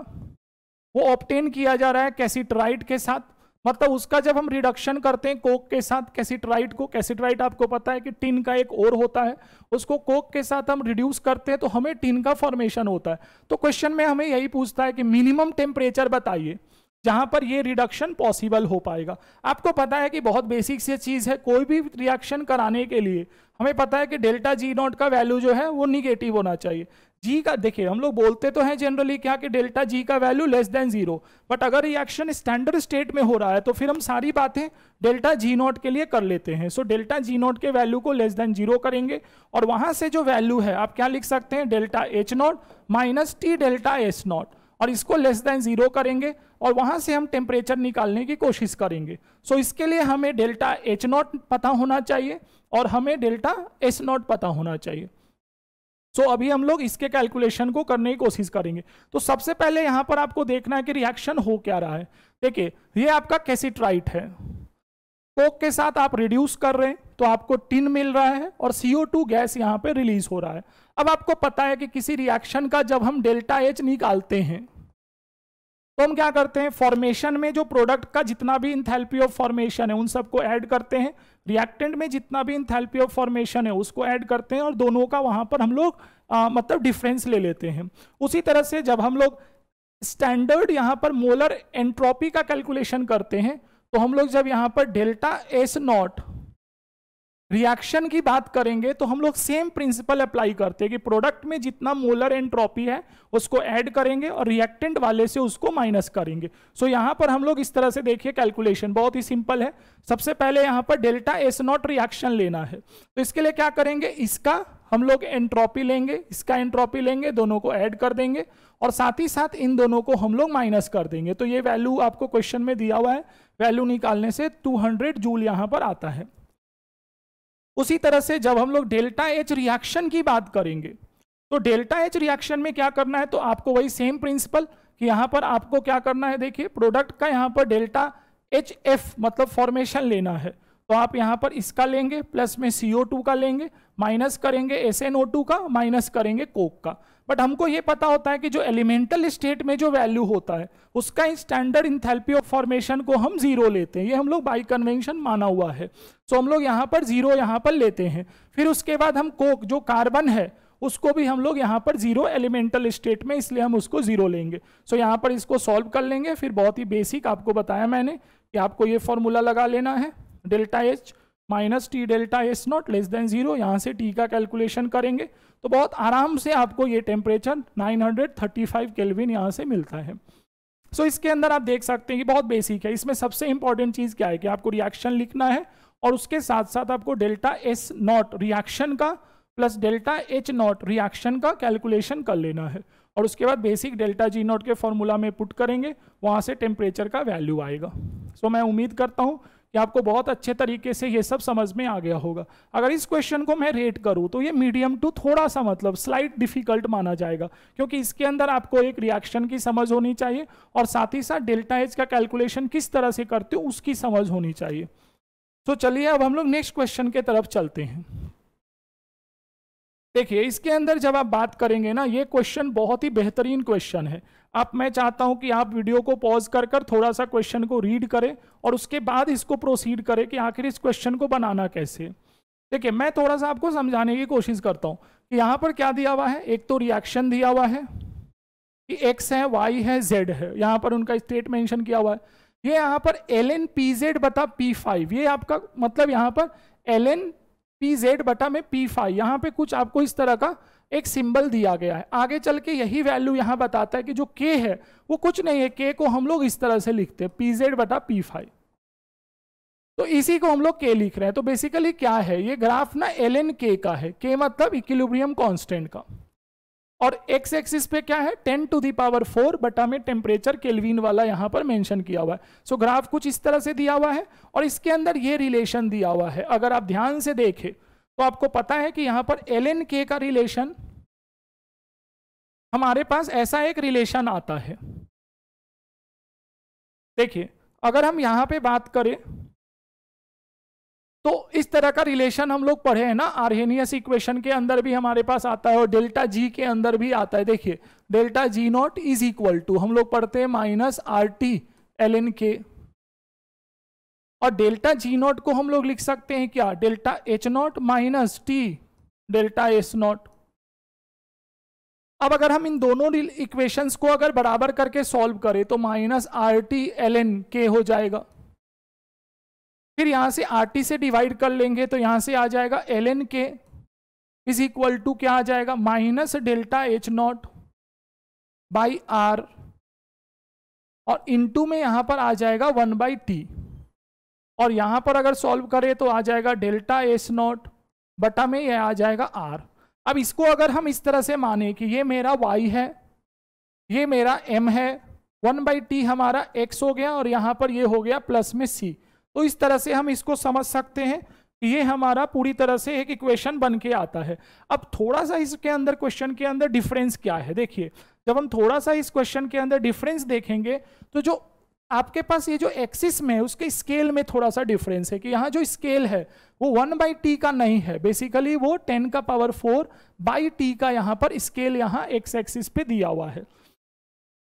वो ऑप्टेन किया जा रहा है कैसीट्राइट के साथ मतलब उसका जब हम रिडक्शन करते हैं कोक के साथ कैसीट्राइट को कैसीट्राइट आपको पता है कि टिन का एक और होता है उसको कोक के साथ हम रिड्यूस करते हैं तो हमें टिन का फॉर्मेशन होता है तो क्वेश्चन में हमें यही पूछता है कि मिनिमम टेम्परेचर बताइए जहां पर ये रिडक्शन पॉसिबल हो पाएगा आपको पता है कि बहुत बेसिक से चीज़ है कोई भी रिएक्शन कराने के लिए हमें पता है कि डेल्टा जी नॉट का वैल्यू जो है वो निगेटिव होना चाहिए जी का देखिए हम लोग बोलते तो हैं जनरली क्या कि डेल्टा जी का value less than zero but अगर रिएक्शन स्टैंडर्ड स्टेट में हो रहा है तो फिर हम सारी बातें डेल्टा जी नॉट के लिए कर लेते हैं सो डेल्टा जी नॉट के वैल्यू को लेस देन जीरो करेंगे और वहां से जो वैल्यू है आप क्या लिख सकते हैं delta H not minus T delta S not और इसको लेस देन जीरो करेंगे और वहां से हम टेम्परेचर निकालने की कोशिश करेंगे सो so, इसके लिए हमें डेल्टा एच नॉट पता होना चाहिए और हमें डेल्टा एस नॉट पता होना चाहिए सो so, अभी हम लोग इसके कैलकुलेशन को करने की कोशिश करेंगे तो सबसे पहले यहां पर आपको देखना है कि रिएक्शन हो क्या रहा है देखिए ये आपका कैसेट्राइट है कोक के साथ आप रिड्यूस कर रहे हैं तो आपको टिन मिल रहा है और CO2 गैस यहाँ पे रिलीज हो रहा है अब आपको पता है कि किसी रिएक्शन का जब हम डेल्टा एच निकालते हैं तो हम क्या करते हैं फॉर्मेशन में जो प्रोडक्ट का जितना भी इंथेल्पी ऑफ फॉर्मेशन है उन सबको ऐड करते हैं रिएक्टेंट में जितना भी इंथेल्पी ऑफ फॉर्मेशन है उसको ऐड करते हैं और दोनों का वहां पर हम लोग आ, मतलब डिफरेंस ले लेते हैं उसी तरह से जब हम लोग स्टैंडर्ड यहाँ पर मोलर एंट्रोपी का कैलकुलेशन करते हैं तो हम लोग जब यहाँ पर डेल्टा एस नॉट रिएक्शन की बात करेंगे तो हम लोग सेम प्रिंसिपल अप्लाई करते हैं कि प्रोडक्ट में जितना मोलर एंट्रोपी है उसको ऐड करेंगे और रिएक्टेंट वाले से उसको माइनस करेंगे सो so यहाँ पर हम लोग इस तरह से देखिए कैलकुलेशन बहुत ही सिंपल है सबसे पहले यहाँ पर डेल्टा एस नॉट रिएक्शन लेना है तो इसके लिए क्या करेंगे इसका हम लोग एंट्रोपी लेंगे इसका एंट्रोपी लेंगे दोनों को ऐड कर देंगे और साथ ही साथ इन दोनों को हम लोग माइनस कर देंगे तो ये वैल्यू आपको क्वेश्चन में दिया हुआ है वैल्यू निकालने से टू जूल यहाँ पर आता है उसी तरह से जब हम लोग डेल्टा एच रिएक्शन की बात करेंगे तो डेल्टा एच रिएक्शन में क्या करना है तो आपको वही सेम प्रिंसिपल कि यहाँ पर आपको क्या करना है देखिए प्रोडक्ट का यहाँ पर डेल्टा एच एफ मतलब फॉर्मेशन लेना है तो आप यहाँ पर इसका लेंगे प्लस में CO2 का लेंगे माइनस करेंगे SNO2 का माइनस करेंगे कोक का बट हमको ये पता होता है कि जो एलिमेंटल स्टेट में जो वैल्यू होता है उसका स्टैंडर्ड इंथेल्पी ऑफ फॉर्मेशन को हम जीरो लेते हैं ये हम लोग बाई कन्वेंशन माना हुआ है सो हम लोग यहाँ पर जीरो यहाँ पर लेते हैं फिर उसके बाद हम कोक जो कार्बन है उसको भी हम लोग यहाँ पर जीरो एलिमेंटल स्टेट में इसलिए हम उसको जीरो लेंगे सो यहाँ पर इसको सॉल्व कर लेंगे फिर बहुत ही बेसिक आपको बताया मैंने कि आपको ये फॉर्मूला लगा लेना है delta H minus T delta S not less than zero यहाँ से टी का कैलकुलेशन करेंगे तो बहुत आराम से आपको ये टेम्परेचर 935 केल्विन यहाँ से मिलता है सो so, इसके अंदर आप देख सकते हैं कि बहुत बेसिक है इसमें सबसे इंपॉर्टेंट चीज़ क्या है कि आपको रिएक्शन लिखना है और उसके साथ साथ आपको डेल्टा एस नॉट रिएक्शन का plus delta H not reaction का कैलकुलेशन कर लेना है और उसके बाद बेसिक डेल्टा जी नॉट के फॉर्मूला में पुट करेंगे वहाँ से टेम्परेचर का वैल्यू आएगा सो so, मैं उम्मीद करता हूँ कि आपको बहुत अच्छे तरीके से ये सब समझ में आ गया होगा अगर इस क्वेश्चन को मैं रेट करूँ तो ये मीडियम टू थोड़ा सा मतलब स्लाइट डिफिकल्ट माना जाएगा क्योंकि इसके अंदर आपको एक रिएक्शन की समझ होनी चाहिए और साथ ही साथ डेल्टा एच का कैलकुलेशन किस तरह से करते हो उसकी समझ होनी चाहिए तो चलिए अब हम लोग नेक्स्ट क्वेश्चन के तरफ चलते हैं देखिए इसके अंदर जब आप बात करेंगे ना ये क्वेश्चन बहुत ही बेहतरीन क्वेश्चन है अब मैं चाहता हूं कि आप वीडियो को पॉज कर कर थोड़ा सा क्वेश्चन को रीड करें और उसके बाद इसको प्रोसीड करें कि आखिर इस क्वेश्चन को बनाना कैसे देखिए मैं थोड़ा सा आपको समझाने की कोशिश करता हूं कि यहाँ पर क्या दिया हुआ है एक तो रिएक्शन दिया हुआ है कि एक्स है वाई है जेड है यहां पर उनका स्टेट मैंशन किया हुआ है ये यहाँ पर एल एन पी जेड बता पी फाइव ये आपका मतलब यहाँ पर एल एन पी जेड बटा में पी फाइव यहाँ पे कुछ आपको इस तरह का एक सिंबल दिया गया है आगे चल के यही वैल्यू यहाँ बताता है कि जो के है वो कुछ नहीं है के को हम लोग इस तरह से लिखते हैं पी जेड बटा पी फाइव तो इसी को हम लोग के लिख रहे हैं तो बेसिकली क्या है ये ग्राफ ना एल एन के का है के मतलब इक्विलिब्रियम कांस्टेंट का और एक्स एक्सिस पे क्या है ten to the power four बटा में टेम्परेचर केल्विन वाला यहाँ पर मेंशन किया हुआ है सो ग्राफ कुछ इस तरह से दिया हुआ है और इसके अंदर ये रिलेशन दिया हुआ है अगर आप ध्यान से देखें तो आपको पता है कि यहाँ पर एल एन के का रिलेशन हमारे पास ऐसा एक रिलेशन आता है देखिए अगर हम यहाँ पे बात करें तो इस तरह का रिलेशन हम लोग पढ़े हैं ना आर्हेनियस इक्वेशन के अंदर भी हमारे पास आता है और डेल्टा जी के अंदर भी आता है देखिए delta G not is equal to हम लोग पढ़ते हैं minus R T L N K और डेल्टा जी नॉट को हम लोग लिख सकते हैं क्या delta H not minus T delta S not अब अगर हम इन दोनों इक्वेशंस को अगर बराबर करके सॉल्व करें तो minus R T L N K हो जाएगा फिर यहां से आर टी से डिवाइड कर लेंगे तो यहां से आ जाएगा L N K is equal to क्या आ जाएगा minus delta H not by R और इनटू में यहां पर आ जाएगा वन बाई टी और यहाँ पर अगर सॉल्व करें तो आ जाएगा डेल्टा एस नॉट बटा में यह आ जाएगा आर अब इसको अगर हम इस तरह से माने कि ये मेरा वाई है ये मेरा एम है वन बाई टी हमारा एक्स हो गया और यहाँ पर ये हो गया प्लस में सी तो इस तरह से हम इसको समझ सकते हैं ये हमारा पूरी तरह से एक इक्वेशन बन के आता है अब थोड़ा सा इसके अंदर क्वेश्चन के अंदर डिफरेंस क्या है देखिए जब हम थोड़ा सा इस क्वेश्चन के अंदर डिफरेंस देखेंगे तो जो आपके पास ये जो एक्सिस में है उसके स्केल में थोड़ा सा डिफरेंस है कि यहाँ जो स्केल है वो वन बाई टी का नहीं है बेसिकली वो टेन का पावर फोर बाई टी का यहाँ पर स्केल यहाँ एक्स एक्सिस पे दिया हुआ है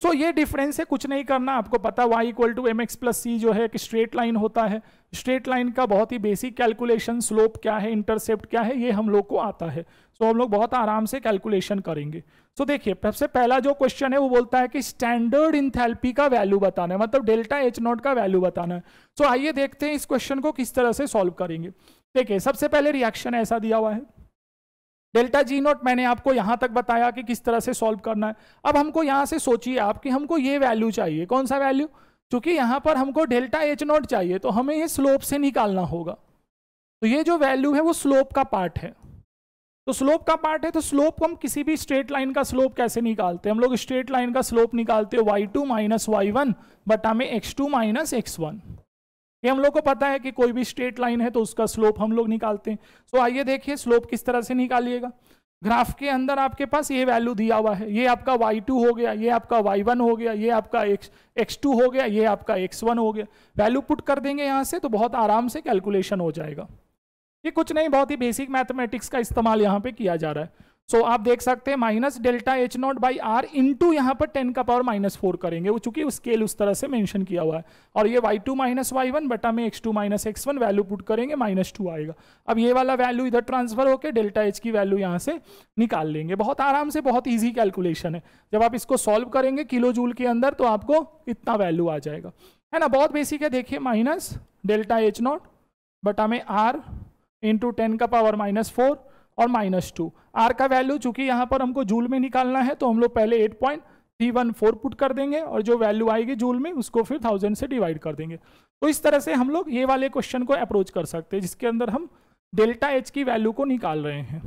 सो so, ये डिफरेंस है कुछ नहीं करना आपको पता Y equal to M X plus C जो है एक स्ट्रेट लाइन होता है स्ट्रेट लाइन का बहुत ही बेसिक कैलकुलेशन स्लोप क्या है इंटरसेप्ट क्या है ये हम लोग को आता है सो so, हम लोग बहुत आराम से कैलकुलेशन करेंगे सो so, देखिए सबसे पहला जो क्वेश्चन है वो बोलता है कि स्टैंडर्ड इंथेल्पी का वैल्यू बताना है मतलब डेल्टा एच नॉट का वैल्यू बताना है सो so, आइए देखते हैं इस क्वेश्चन को किस तरह से सॉल्व करेंगे देखिए सबसे पहले रिएक्शन ऐसा दिया हुआ है डेल्टा जी नॉट मैंने आपको यहां तक बताया कि किस तरह से सॉल्व करना है अब हमको यहां से सोचिए आप कि हमको ये वैल्यू चाहिए कौन सा वैल्यू क्योंकि यहां पर हमको डेल्टा एच नॉट चाहिए तो हमें ये स्लोप से निकालना होगा तो ये जो वैल्यू है वो स्लोप का पार्ट है तो स्लोप का पार्ट है तो स्लोप हम किसी भी स्ट्रेट लाइन का स्लोप कैसे निकालते हैं हम लोग स्ट्रेट लाइन का स्लोप निकालते हैं Y two minus Y one बटा में X two minus X one ये हम लोग को पता है कि कोई भी स्ट्रेट लाइन है तो उसका स्लोप हम लोग निकालते हैं सो so, आइए देखिए स्लोप किस तरह से निकालिएगा ग्राफ के अंदर आपके पास ये वैल्यू दिया हुआ है ये आपका y2 हो गया ये आपका y1 हो गया ये आपका x x2 हो गया ये आपका x1 हो गया वैल्यू पुट कर देंगे यहाँ से तो बहुत आराम से कैलकुलेशन हो जाएगा ये कुछ नहीं बहुत ही बेसिक मैथमेटिक्स का इस्तेमाल यहाँ पे किया जा रहा है सो आप देख सकते हैं minus delta H not by R into यहाँ पर टेन का पावर माइनस फोर करेंगे वो चूंकि स्केल उस तरह से मेंशन किया हुआ है और ये Y two minus Y one बटा में X two minus X one value put करेंगे माइनस टू आएगा अब ये वाला वैल्यू इधर ट्रांसफर होकर डेल्टा एच की वैल्यू यहाँ से निकाल लेंगे बहुत आराम से बहुत ईजी कैलकुलेशन है जब आप इसको सॉल्व करेंगे किलो जूल के अंदर तो आपको इतना वैल्यू आ जाएगा है ना बहुत बेसिक है देखिए माइनस डेल्टा एच नॉट बटा में आर इंटू टेन का पावर माइनस फोर और माइनस टू आर का वैल्यू चूंकि यहाँ पर हमको जूल में निकालना है तो हम लोग पहले eight point three one four put कर देंगे और जो वैल्यू आएगी जूल में उसको फिर थाउजेंड से डिवाइड कर देंगे तो इस तरह से हम लोग ये वाले क्वेश्चन को अप्रोच कर सकते हैं जिसके अंदर हम डेल्टा एच की वैल्यू को निकाल रहे हैं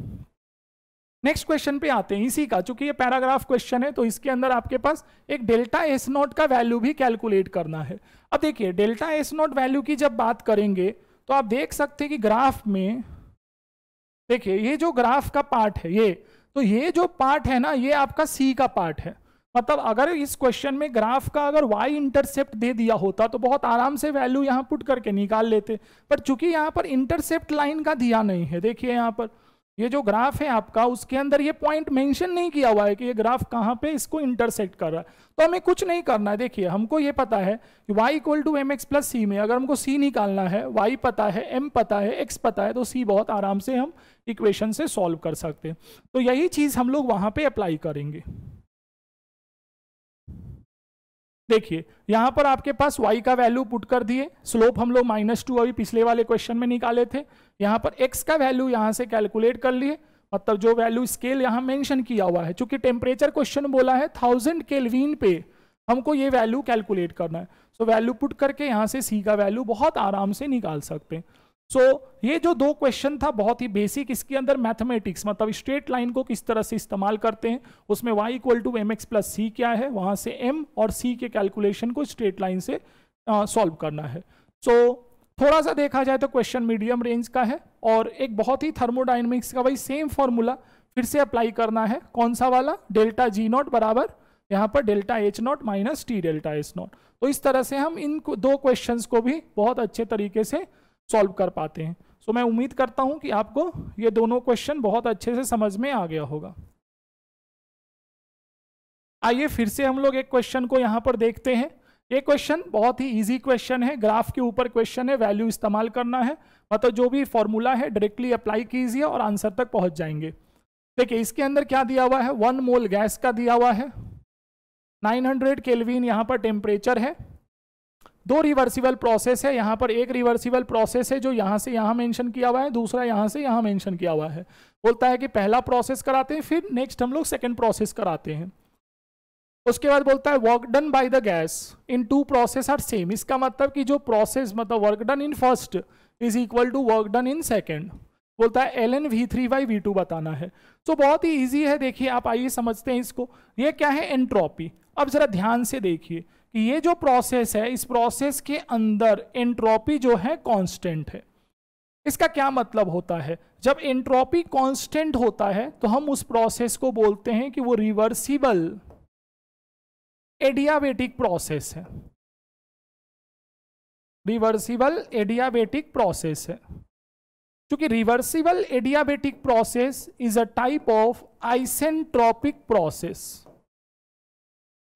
नेक्स्ट क्वेश्चन पे आते हैं इसी का चूंकि ये पैराग्राफ क्वेश्चन है तो इसके अंदर आपके पास एक डेल्टा एस नॉट का वैल्यू भी कैलकुलेट करना है अब देखिए डेल्टा एस नॉट वैल्यू की जब बात करेंगे तो आप देख सकते हैं कि ग्राफ में देखिए ये जो ग्राफ का पार्ट है ये तो ये जो पार्ट है ना ये आपका सी का पार्ट है मतलब अगर इस क्वेश्चन में ग्राफ का अगर वाई इंटरसेप्ट दे दिया होता तो बहुत आराम से वैल्यू यहाँ पुट करके निकाल लेते पर चूंकि यहाँ पर इंटरसेप्ट लाइन का दिया नहीं है देखिए यहाँ पर ये जो ग्राफ है आपका उसके अंदर ये पॉइंट मेंशन नहीं किया हुआ है कि ये ग्राफ कहाँ पे इसको इंटरसेक्ट कर रहा है तो हमें कुछ नहीं करना है देखिए हमको ये पता है कि y equal to M X plus C में अगर हमको c निकालना है y पता है m पता है x पता है तो c बहुत आराम से हम इक्वेशन से सॉल्व कर सकते हैं तो यही चीज़ हम लोग वहाँ पर अप्लाई करेंगे देखिए यहां पर आपके पास y का वैल्यू पुट कर दिए स्लोप हम लोग माइनस टू अभी पिछले वाले क्वेश्चन में निकाले थे यहां पर x का वैल्यू यहां से कैलकुलेट कर लिए मतलब जो वैल्यू स्केल यहां मेंशन किया हुआ है चूंकि टेम्परेचर क्वेश्चन बोला है थाउजेंड केलवीन पे हमको ये वैल्यू कैलकुलेट करना है सो वैल्यू पुट करके यहाँ से सी का वैल्यू बहुत आराम से निकाल सकते हैं सो so, ये जो दो क्वेश्चन था बहुत ही बेसिक इसके अंदर मैथमेटिक्स मतलब स्ट्रेट लाइन को किस तरह से इस्तेमाल करते हैं उसमें y equal to M X plus C क्या है वहां से m और c के कैलकुलेशन को स्ट्रेट लाइन से सॉल्व करना है सो so, थोड़ा सा देखा जाए तो क्वेश्चन मीडियम रेंज का है और एक बहुत ही थर्मोडाइनमिक्स का भाई सेम फॉर्मूला फिर से अप्लाई करना है कौन सा वाला डेल्टा जी नॉट बराबर यहाँ पर delta H not minus T delta H not तो इस तरह से हम इन दो क्वेश्चंस को भी बहुत अच्छे तरीके से सॉल्व कर पाते हैं सो so, मैं उम्मीद करता हूँ कि आपको ये दोनों क्वेश्चन बहुत अच्छे से समझ में आ गया होगा आइए फिर से हम लोग एक क्वेश्चन को यहां पर देखते हैं ये क्वेश्चन बहुत ही इजी क्वेश्चन है ग्राफ के ऊपर क्वेश्चन है वैल्यू इस्तेमाल करना है मतलब जो भी फॉर्मूला है डायरेक्टली अप्लाई कीजिए और आंसर तक पहुंच जाएंगे देखिए इसके अंदर क्या दिया हुआ है वन मोल गैस का दिया हुआ है 900 केलवीन यहाँ पर टेम्परेचर है दो रिवर्सिबल प्रोसेस है यहाँ पर एक रिवर्सिबल प्रोसेस है जो यहाँ से यहाँ मेंशन किया हुआ है दूसरा यहाँ से यहाँ मेंशन किया हुआ है बोलता है कि पहला प्रोसेस कराते हैं फिर नेक्स्ट हम लोग सेकेंड प्रोसेस कराते हैं उसके बाद बोलता है work done by the gas in two process are same इसका मतलब कि जो प्रोसेस मतलब work done in first is equal to work done in second बोलता है L N V three by V two बताना है तो बहुत ही ईजी है देखिए आप आइए समझते हैं इसको ये क्या है एंट्रोपी अब जरा ध्यान से देखिए कि ये जो प्रोसेस है इस प्रोसेस के अंदर एंट्रोपी जो है कांस्टेंट है इसका क्या मतलब होता है जब एंट्रोपी कांस्टेंट होता है तो हम उस प्रोसेस को बोलते हैं कि वो रिवर्सिबल एडियाबेटिक प्रोसेस है रिवर्सिबल एडियाबेटिक प्रोसेस है क्योंकि reversible adiabatic process is a type of isentropic process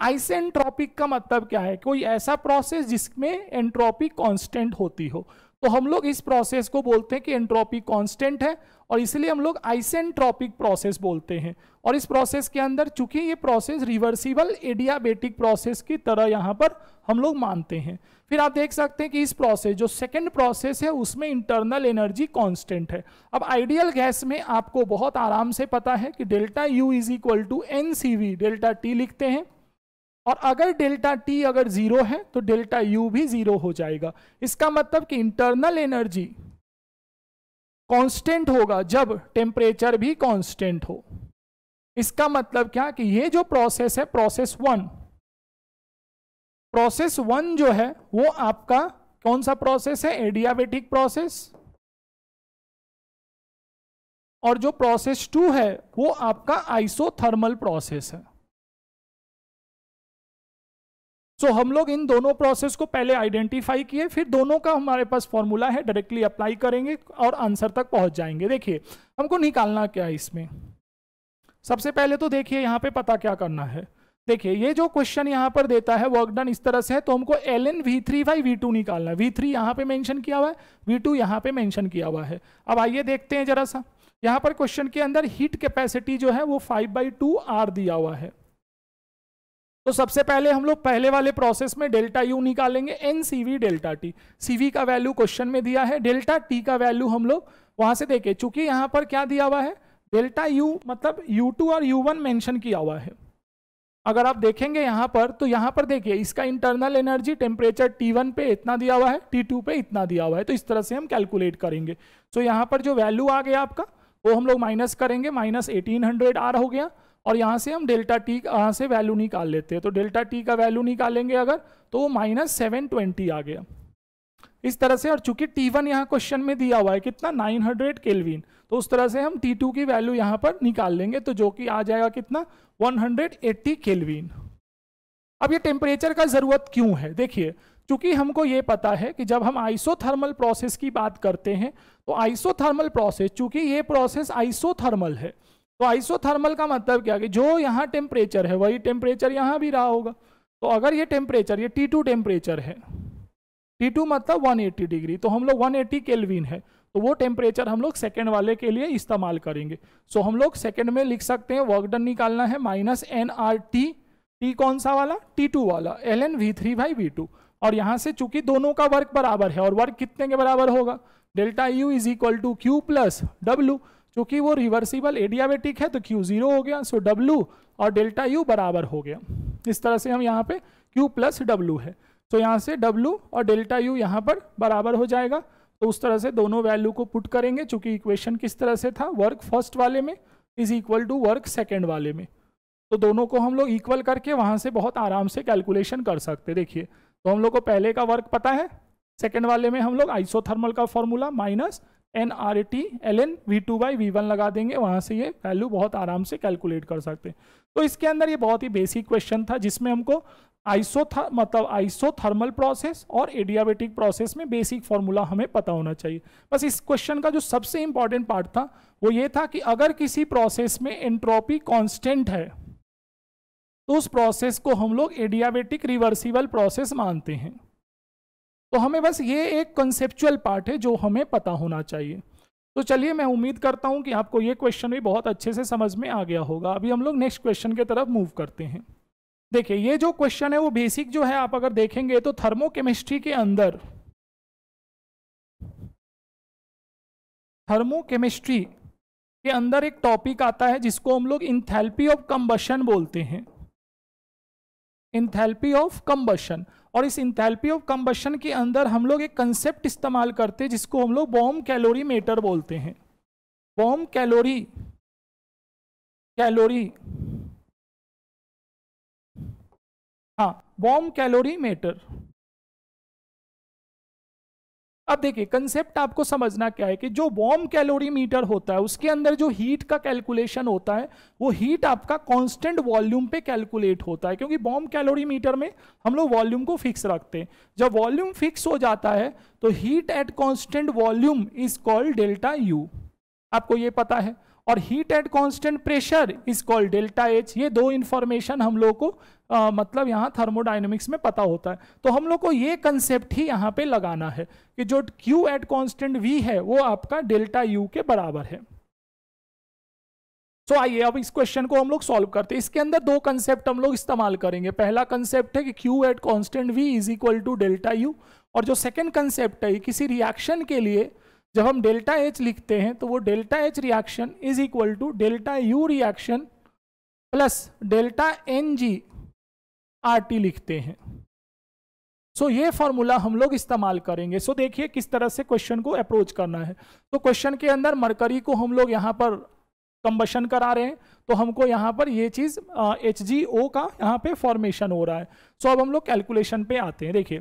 isentropic का मतलब क्या है कोई ऐसा प्रोसेस जिसमें एंट्रोपी कांस्टेंट होती हो तो हम लोग इस प्रोसेस को बोलते हैं कि एंट्रोपी कांस्टेंट है और इसलिए हम लोग आइसेंट्रॉपिक प्रोसेस बोलते हैं और इस प्रोसेस के अंदर चूंकि ये प्रोसेस रिवर्सिबल एडियाबेटिक प्रोसेस की तरह यहाँ पर हम लोग मानते हैं फिर आप देख सकते हैं कि इस प्रोसेस जो सेकेंड प्रोसेस है उसमें इंटरनल एनर्जी कॉन्स्टेंट है अब आइडियल गैस में आपको बहुत आराम से पता है कि delta U is equal to N C V delta T लिखते हैं और अगर डेल्टा टी अगर जीरो है तो डेल्टा यू भी जीरो हो जाएगा इसका मतलब कि इंटरनल एनर्जी कांस्टेंट होगा जब टेम्परेचर भी कांस्टेंट हो इसका मतलब क्या कि ये जो प्रोसेस है प्रोसेस वन प्रोसेस वन जो है वो आपका कौन सा प्रोसेस है एडियाबेटिक प्रोसेस और जो प्रोसेस टू है वो आपका आइसोथर्मल प्रोसेस है सो तो so, हम लोग इन दोनों प्रोसेस को पहले आइडेंटिफाई किए फिर दोनों का हमारे पास फॉर्मूला है डायरेक्टली अप्लाई करेंगे और आंसर तक पहुंच जाएंगे देखिए हमको निकालना क्या है इसमें सबसे पहले तो देखिए यहाँ पे पता क्या करना है देखिए ये जो क्वेश्चन यहाँ पर देता है वर्क डन इस तरह से है तो हमको L N V three by V two निकालना है वी थ्री यहाँ पे मेंशन किया हुआ है वी टू यहाँ पे मेंशन किया हुआ है अब आइए देखते हैं जरा सा यहाँ पर क्वेश्चन के अंदर हीट कैपेसिटी जो है वो फाइव बाई टू आर दिया हुआ है तो सबसे पहले हम लोग पहले वाले प्रोसेस में डेल्टा यू निकालेंगे N C V delta T C V का वैल्यू क्वेश्चन में दिया है डेल्टा टी का वैल्यू हम लोग वहां से देखे चूंकि यहाँ पर क्या दिया हुआ है डेल्टा यू मतलब यू टू और यू वन मैंशन किया हुआ है अगर आप देखेंगे यहाँ पर तो यहाँ पर देखिए इसका internal energy temperature T one पे इतना दिया हुआ है टी टू पे इतना दिया हुआ है तो इस तरह से हम कैलकुलेट करेंगे सो तो यहां यहाँ पर जो वैल्यू आ गया आपका वो हम लोग माइनस करेंगे माइनस एटीन हंड्रेड आर हो गया और यहाँ से हम डेल्टा टी यहाँ से वैल्यू निकाल लेते हैं तो डेल्टा टी का वैल्यू निकालेंगे अगर तो वो माइनस सेवन ट्वेंटी आ गया इस तरह से और चूंकि टी वन यहाँ क्वेश्चन में दिया हुआ है कितना नाइन हंड्रेड केलविन तो उस तरह से हम टी टू की वैल्यू यहाँ पर निकाल लेंगे तो जो कि आ जाएगा कितना वन हंड्रेड एट्टी केलविन अब ये टेम्परेचर का ज़रूरत क्यों है देखिए चूंकि हमको ये पता है कि जब हम आइसोथर्मल प्रोसेस की बात करते हैं तो आइसोथर्मल प्रोसेस चूंकि ये प्रोसेस आइसोथर्मल है तो आइसोथर्मल का मतलब क्या कि जो यहाँ टेम्परेचर है वही टेम्परेचर यहाँ भी रहा होगा तो अगर ये टेम्परेचर ये टी टू टेम्परेचर है टी टू मतलब एट्टी डिग्री तो हम लोग वन एट्टी केल्विन है तो वो टेम्परेचर हम लोग सेकेंड वाले के लिए इस्तेमाल करेंगे सो हम लोग सेकेंड में लिख सकते हैं वर्क डन निकालना है minus N R T T कौन सा वाला टी टू वाला L N V three by V two और यहाँ से चूंकि दोनों का वर्क बराबर है और वर्क कितने के बराबर होगा delta U is equal to Q plus W चूंकि वो रिवर्सिबल एडियाबेटिक है तो क्यू जीरो हो गया सो डब्ल्यू और डेल्टा यू बराबर हो गया इस तरह से हम यहाँ पे क्यू प्लस डब्ल्यू है तो यहाँ से डब्ल्यू और डेल्टा यू यहाँ पर बराबर हो जाएगा तो उस तरह से दोनों वैल्यू को पुट करेंगे चूंकि इक्वेशन किस तरह से था वर्क फर्स्ट वाले में is equal to work second वाले में तो दोनों को हम लोग इक्वल करके वहाँ से बहुत आराम से कैलकुलेशन कर सकते देखिए तो हम लोग को पहले का वर्क पता है सेकेंड वाले में हम लोग आइसोथर्मल का formula minus N R T L N V two by V one लगा देंगे वहाँ से ये वैल्यू बहुत आराम से कैलकुलेट कर सकते हैं तो इसके अंदर ये बहुत ही बेसिक क्वेश्चन था जिसमें हमको आइसो मतलब आइसोथर्मल प्रोसेस और एडियाबेटिक प्रोसेस में बेसिक फॉर्मूला हमें पता होना चाहिए बस इस क्वेश्चन का जो सबसे इंपॉर्टेंट पार्ट था वो ये था कि अगर किसी प्रोसेस में एंट्रोपी कॉन्स्टेंट है तो उस प्रोसेस को हम लोग एडियाबेटिक रिवर्सिबल प्रोसेस मानते हैं तो हमें बस ये एक कंसेप्चुअल पार्ट है जो हमें पता होना चाहिए तो चलिए मैं उम्मीद करता हूँ कि आपको ये क्वेश्चन भी बहुत अच्छे से समझ में आ गया होगा अभी हम लोग नेक्स्ट क्वेश्चन की तरफ मूव करते हैं देखिए ये जो क्वेश्चन है वो बेसिक जो है आप अगर देखेंगे तो थर्मोकेमिस्ट्री के अंदर थर्मोकेमिस्ट्री के अंदर एक टॉपिक आता है जिसको हम लोग इंथेल्पी ऑफ कंबशन बोलते हैं इंथेल्पी ऑफ कंबशन और इस इंथैल्पी ऑफ कंबशन के अंदर हम लोग एक कंसेप्ट इस्तेमाल करते हैं जिसको हम लोग बॉम कैलोरी मेटर बोलते हैं बॉम कैलोरी कैलोरी हाँ बॉम कैलोरी मेटर अब देखिए कंसेप्ट आपको समझना क्या है कि जो वॉर्म कैलोरी मीटर होता है उसके अंदर जो हीट का कैलकुलेशन होता है वो हीट आपका कांस्टेंट वॉल्यूम पे कैलकुलेट होता है क्योंकि वॉर्म कैलोरी मीटर में हम लोग वॉल्यूम को फिक्स रखते हैं जब वॉल्यूम फिक्स हो जाता है तो heat at constant volume is called delta U आपको ये पता है और heat at constant pressure is called delta H ये दो इन्फॉर्मेशन हम लोग को आ, मतलब यहाँ थर्मोडाइनमिक्स में पता होता है तो हम लोग को ये कंसेप्ट ही यहाँ पे लगाना है कि जो Q एट कॉन्स्टेंट V है वो आपका डेल्टा U के बराबर है सो so, आइए अब इस क्वेश्चन को हम लोग सॉल्व करते हैं इसके अंदर दो कंसेप्ट हम लोग इस्तेमाल करेंगे पहला कंसेप्ट है कि Q at constant V is equal to delta U और जो सेकेंड कंसेप्ट है किसी रिएक्शन के लिए जब हम डेल्टा एच लिखते हैं तो वो delta H reaction is equal to delta U reaction plus delta N G R T लिखते हैं सो so, ये फॉर्मूला हम लोग इस्तेमाल करेंगे सो so, देखिए किस तरह से क्वेश्चन को अप्रोच करना है तो so, क्वेश्चन के अंदर मरकरी को हम लोग यहाँ पर कंबशन करा रहे हैं तो हमको यहाँ पर ये चीज़ एच जी ओ का यहाँ पे फॉर्मेशन हो रहा है सो so, अब हम लोग कैलकुलेशन पे आते हैं देखिए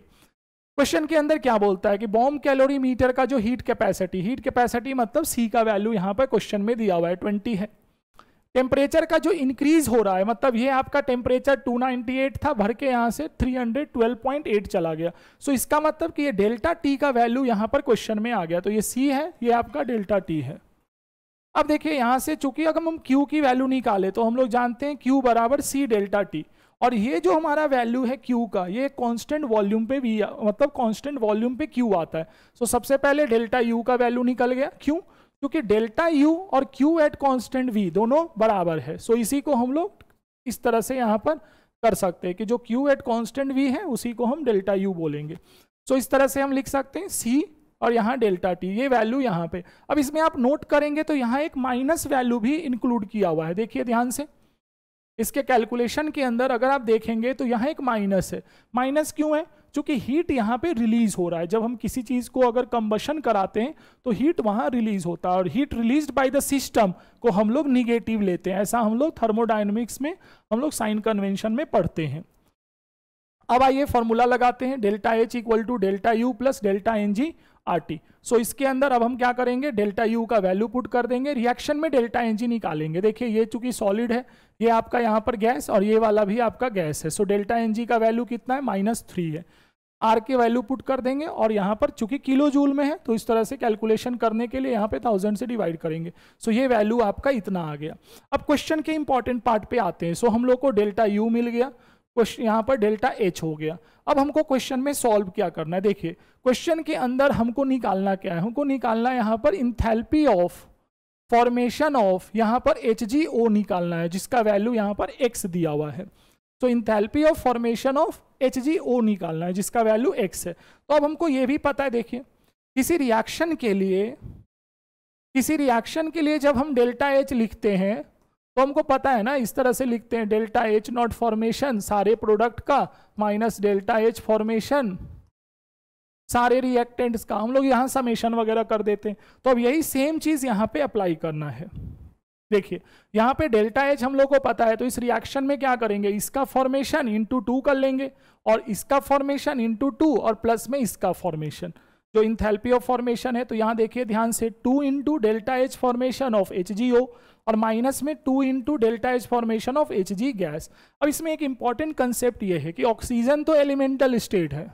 क्वेश्चन के अंदर क्या बोलता है कि बॉम्ब कैलोरी मीटर का जो हीट कैपेसिटी हीट कैपेसिटी मतलब सी का वैल्यू यहाँ पर क्वेश्चन में दिया हुआ है ट्वेंटी है टेम्परेचर का जो इंक्रीज हो रहा है मतलब ये आपका टेम्परेचर 298 था भर के यहाँ से 312.8 चला गया सो so इसका मतलब कि ये डेल्टा टी का वैल्यू यहाँ पर क्वेश्चन में आ गया तो ये सी है ये आपका डेल्टा टी है अब देखिए यहाँ से चूंकि अगर हम क्यू की वैल्यू निकाले तो हम लोग जानते हैं क्यू बराबर सी डेल्टा टी और ये जो हमारा वैल्यू है क्यू का ये कॉन्स्टेंट वॉल्यूम पे भी मतलब कॉन्स्टेंट वॉल्यूम पे क्यू आता है सो so, सबसे पहले डेल्टा यू का वैल्यू निकल गया क्यों क्योंकि डेल्टा यू और क्यू एट कॉन्स्टेंट वी दोनों बराबर है सो so इसी को हम लोग इस तरह से यहाँ पर कर सकते हैं कि जो क्यू एट कॉन्स्टेंट वी है उसी को हम डेल्टा यू बोलेंगे सो so इस तरह से हम लिख सकते हैं सी और यहाँ डेल्टा टी ये वैल्यू यहाँ पे अब इसमें आप नोट करेंगे तो यहाँ एक माइनस वैल्यू भी इंक्लूड किया हुआ है देखिए ध्यान से इसके कैलकुलेशन के अंदर अगर आप देखेंगे तो यहाँ एक माइनस है माइनस क्यों है चूंकि हीट यहाँ पे रिलीज हो रहा है जब हम किसी चीज को अगर कंबशन कराते हैं तो हीट वहां रिलीज होता है और heat release by the system को हम लोग निगेटिव लेते हैं ऐसा हम लोग थर्मोडाइनमिक्स में हम लोग साइन कन्वेंशन में पढ़ते हैं अब आइए फॉर्मूला लगाते हैं delta H equal to delta U plus delta N G R T so इसके अंदर अब हम क्या करेंगे डेल्टा यू का वैल्यू पुट कर देंगे रिएक्शन में डेल्टा एन जी निकालेंगे देखिए ये चूंकि सॉलिड है ये आपका यहाँ पर गैस और ये वाला भी आपका गैस है सो डेल्टा एन जी का वैल्यू कितना है माइनस थ्री है आर के वैल्यू पुट कर देंगे और यहाँ पर चूंकि किलो जूल में है तो इस तरह से कैलकुलेशन करने के लिए यहाँ पे थाउजेंड से डिवाइड करेंगे सो ये वैल्यू आपका इतना आ गया अब क्वेश्चन के इंपॉर्टेंट पार्ट पे आते हैं सो हम लोग को डेल्टा यू मिल गया क्वेश्चन यहाँ पर डेल्टा एच हो गया अब हमको क्वेश्चन में सॉल्व क्या करना है देखिए क्वेश्चन के अंदर हमको निकालना क्या है हमको निकालना यहाँ पर इंथेल्पी ऑफ फॉर्मेशन ऑफ यहाँ पर एच निकालना है जिसका वैल्यू यहाँ पर एक्स दिया हुआ है तो enthalpy of formation of H निकालना है जिसका वैल्यू एक्स है तो अब हमको ये भी पता है देखिए किसी रिएक्शन के लिए किसी रिएक्शन के लिए जब हम डेल्टा एच लिखते हैं तो हमको पता है ना इस तरह से लिखते हैं डेल्टा एच नॉट फॉर्मेशन सारे प्रोडक्ट का माइनस डेल्टा एच फॉर्मेशन सारे रिएक्टेंट्स का हम लोग यहाँ समेशन वगैरह कर देते हैं तो अब यही सेम चीज़ यहाँ पे अप्लाई करना है देखिए यहाँ पे डेल्टा एच हम लोग को पता है तो इस रिएक्शन में क्या करेंगे इसका फॉर्मेशन इंटू टू कर लेंगे और इसका फॉर्मेशन इंटू टू और प्लस में इसका फॉर्मेशन जो इंथेल्पी ऑफ फॉर्मेशन है तो यहाँ देखिए ध्यान से two into delta H formation of H और माइनस में two into delta H formation of H gas अब इसमें एक इंपॉर्टेंट कंसेप्ट यह है कि ऑक्सीजन तो एलिमेंटल स्टेट है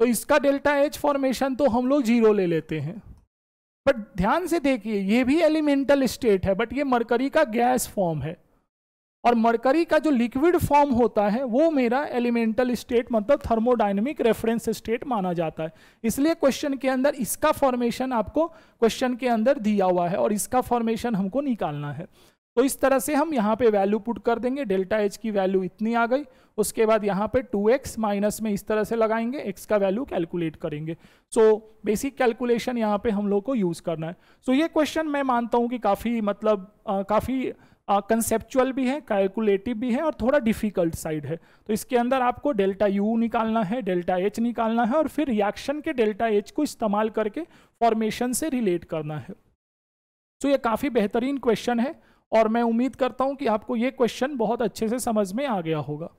तो इसका डेल्टा एच फॉर्मेशन तो हम लोग जीरो ले लेते हैं बट ध्यान से देखिए ये भी एलिमेंटल स्टेट है बट ये मरकरी का गैस फॉर्म है और मरकरी का जो लिक्विड फॉर्म होता है वो मेरा एलिमेंटल स्टेट मतलब थर्मोडाइनमिक रेफरेंस स्टेट माना जाता है इसलिए क्वेश्चन के अंदर इसका फॉर्मेशन आपको क्वेश्चन के अंदर दिया हुआ है और इसका फॉर्मेशन हमको निकालना है तो इस तरह से हम यहाँ पे वैल्यू पुट कर देंगे डेल्टा एच की वैल्यू इतनी आ गई उसके बाद यहाँ पे 2x एक्स माइनस में इस तरह से लगाएंगे x का वैल्यू कैलकुलेट करेंगे सो बेसिक कैलकुलेशन यहाँ पे हम लोग को यूज़ करना है सो so, ये क्वेश्चन मैं मानता हूँ कि काफ़ी मतलब काफ़ी कंसेप्चुअल भी है कैलकुलेटिव भी है और थोड़ा डिफिकल्ट साइड है तो इसके अंदर आपको डेल्टा यू निकालना है डेल्टा एच निकालना है और फिर रिएक्शन के डेल्टा एच को इस्तेमाल करके फॉर्मेशन से रिलेट करना है सो so, ये काफ़ी बेहतरीन क्वेश्चन है और मैं उम्मीद करता हूं कि आपको ये क्वेश्चन बहुत अच्छे से समझ में आ गया होगा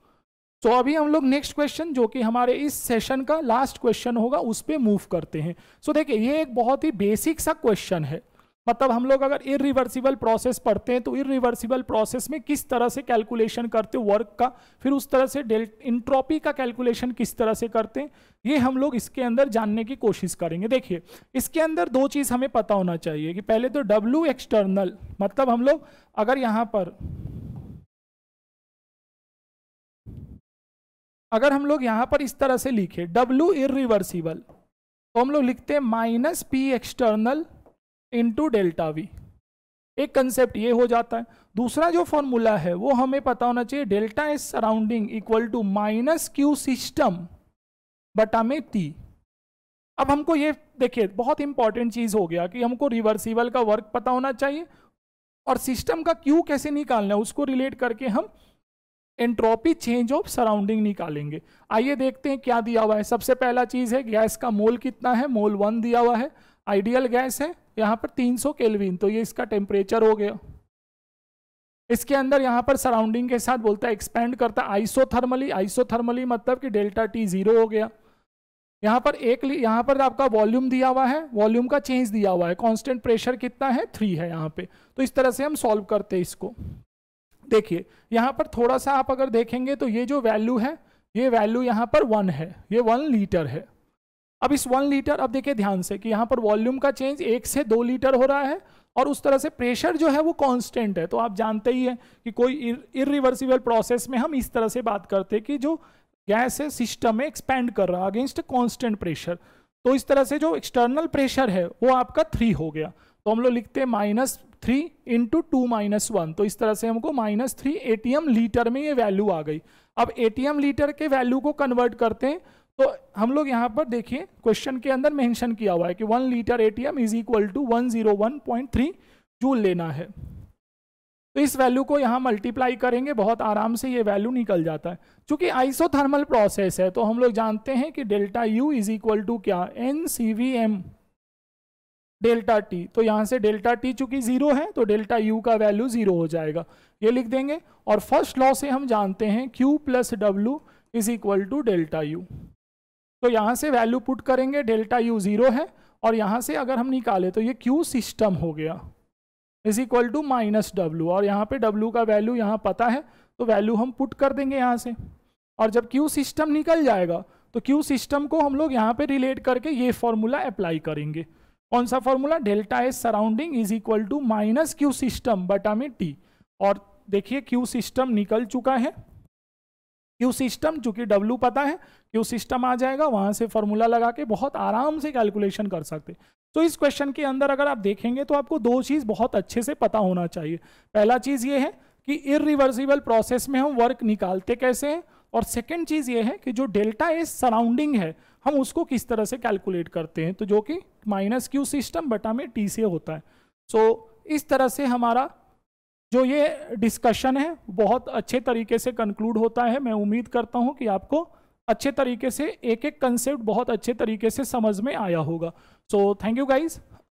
तो अभी हम लोग नेक्स्ट क्वेश्चन जो कि हमारे इस सेशन का लास्ट क्वेश्चन होगा उस पर मूव करते हैं सो so देखिए ये एक बहुत ही बेसिक सा क्वेश्चन है मतलब हम लोग अगर इरिवर्सिबल प्रोसेस पढ़ते हैं तो इरिवर्सिबल प्रोसेस में किस तरह से कैलकुलेशन करते हो वर्क का फिर उस तरह से इंट्रॉपी का कैलकुलेशन किस तरह से करते हैं ये हम लोग इसके अंदर जानने की कोशिश करेंगे देखिए इसके अंदर दो चीज़ हमें पता होना चाहिए कि पहले तो डब्ल्यू एक्सटर्नल मतलब हम लोग अगर यहाँ पर अगर हम लोग यहाँ पर इस तरह से लिखे डब्ल्यू इरिवर्सिबल तो हम लोग लिखते हैं minus P external into delta V एक कंसेप्ट ये हो जाता है दूसरा जो फॉर्मूला है वो हमें पता होना चाहिए delta is surrounding equal to minus Q system बटा में टी अब हमको ये देखिए बहुत इंपॉर्टेंट चीज़ हो गया कि हमको रिवर्सिबल का वर्क पता होना चाहिए और सिस्टम का क्यू कैसे निकालना है उसको रिलेट करके हम एंट्रोपी चेंज ऑफ सराउंडिंग निकालेंगे आइए देखते हैं क्या दिया हुआ है सबसे पहला चीज़ है गैस का मोल कितना है मोल वन दिया हुआ है आइडियल गैस है यहाँ पर 300 केल्विन तो ये इसका टेम्परेचर हो गया इसके अंदर यहाँ पर सराउंडिंग के साथ बोलता है एक्सपेंड करता है आइसोथर्मली आइसोथर्मली मतलब कि डेल्टा टी जीरो हो गया यहाँ पर एक यहाँ पर आपका वॉल्यूम दिया हुआ है वॉल्यूम का चेंज दिया हुआ है कांस्टेंट प्रेशर कितना है थ्री है यहाँ पे तो इस तरह से हम सॉल्व करते हैं इसको देखिए यहाँ पर थोड़ा सा आप अगर देखेंगे तो ये जो वैल्यू है ये वैल्यू यहाँ पर वन है ये वन लीटर है अब इस वन लीटर अब देखिए ध्यान से कि यहाँ पर वॉल्यूम का चेंज एक से दो लीटर हो रहा है और उस तरह से प्रेशर जो है वो कांस्टेंट है तो आप जानते ही हैं कि कोई इरिवर्सिबल प्रोसेस में हम इस तरह से बात करते हैं कि जो गैस है सिस्टम में एक्सपेंड कर रहा है अगेंस्ट कांस्टेंट प्रेशर तो इस तरह से जो एक्सटर्नल प्रेशर है वो आपका थ्री हो गया तो हम लोग लिखते हैं minus three into two minus one तो इस तरह से हमको माइनस थ्री ए लीटर में ये वैल्यू आ गई अब ए लीटर के वैल्यू को कन्वर्ट करते हैं तो हम लोग यहाँ पर देखिए क्वेश्चन के अंदर मेंशन किया हुआ है कि one litre ATM is equal to one zero one point three joule लेना है तो इस वैल्यू को यहाँ मल्टीप्लाई करेंगे बहुत आराम से ये वैल्यू निकल जाता है क्योंकि आइसोथर्मल प्रोसेस है तो हम लोग जानते हैं कि delta U is equal to क्या N C V M delta T तो यहाँ से डेल्टा टी चूंकि जीरो है तो डेल्टा यू का वैल्यू जीरो हो जाएगा ये लिख देंगे और फर्स्ट लॉ से हम जानते हैं Q plus W is equal to delta U तो यहाँ से वैल्यू पुट करेंगे डेल्टा यू ज़ीरो है और यहाँ से अगर हम निकाले तो ये क्यू सिस्टम हो गया is equal to minus W और यहाँ पे डब्लू का वैल्यू यहाँ पता है तो वैल्यू हम पुट कर देंगे यहाँ से और जब क्यू सिस्टम निकल जाएगा तो क्यू सिस्टम को हम लोग यहाँ पे रिलेट करके ये फॉर्मूला अप्लाई करेंगे कौन सा formula delta S surrounding is equal to minus Q system बटा में टी और देखिए क्यू सिस्टम निकल चुका है क्यू सिस्टम चूंकि W पता है क्यू सिस्टम आ जाएगा वहां से फॉर्मूला लगा के बहुत आराम से कैलकुलेशन कर सकते तो इस क्वेश्चन के अंदर अगर आप देखेंगे तो आपको दो चीज़ बहुत अच्छे से पता होना चाहिए पहला चीज़ ये है कि इरिवर्सिबल प्रोसेस में हम वर्क निकालते कैसे हैं और सेकेंड चीज़ ये है कि जो डेल्टा एस सराउंडिंग है हम उसको किस तरह से कैलकुलेट करते हैं तो जो कि माइनस क्यू सिस्टम बटा में टी से होता है सो so, इस तरह से हमारा जो ये डिस्कशन है बहुत अच्छे तरीके से कंक्लूड होता है मैं उम्मीद करता हूँ कि आपको अच्छे तरीके से एक एक कंसेप्ट बहुत अच्छे तरीके से समझ में आया होगा सो थैंक यू गाइज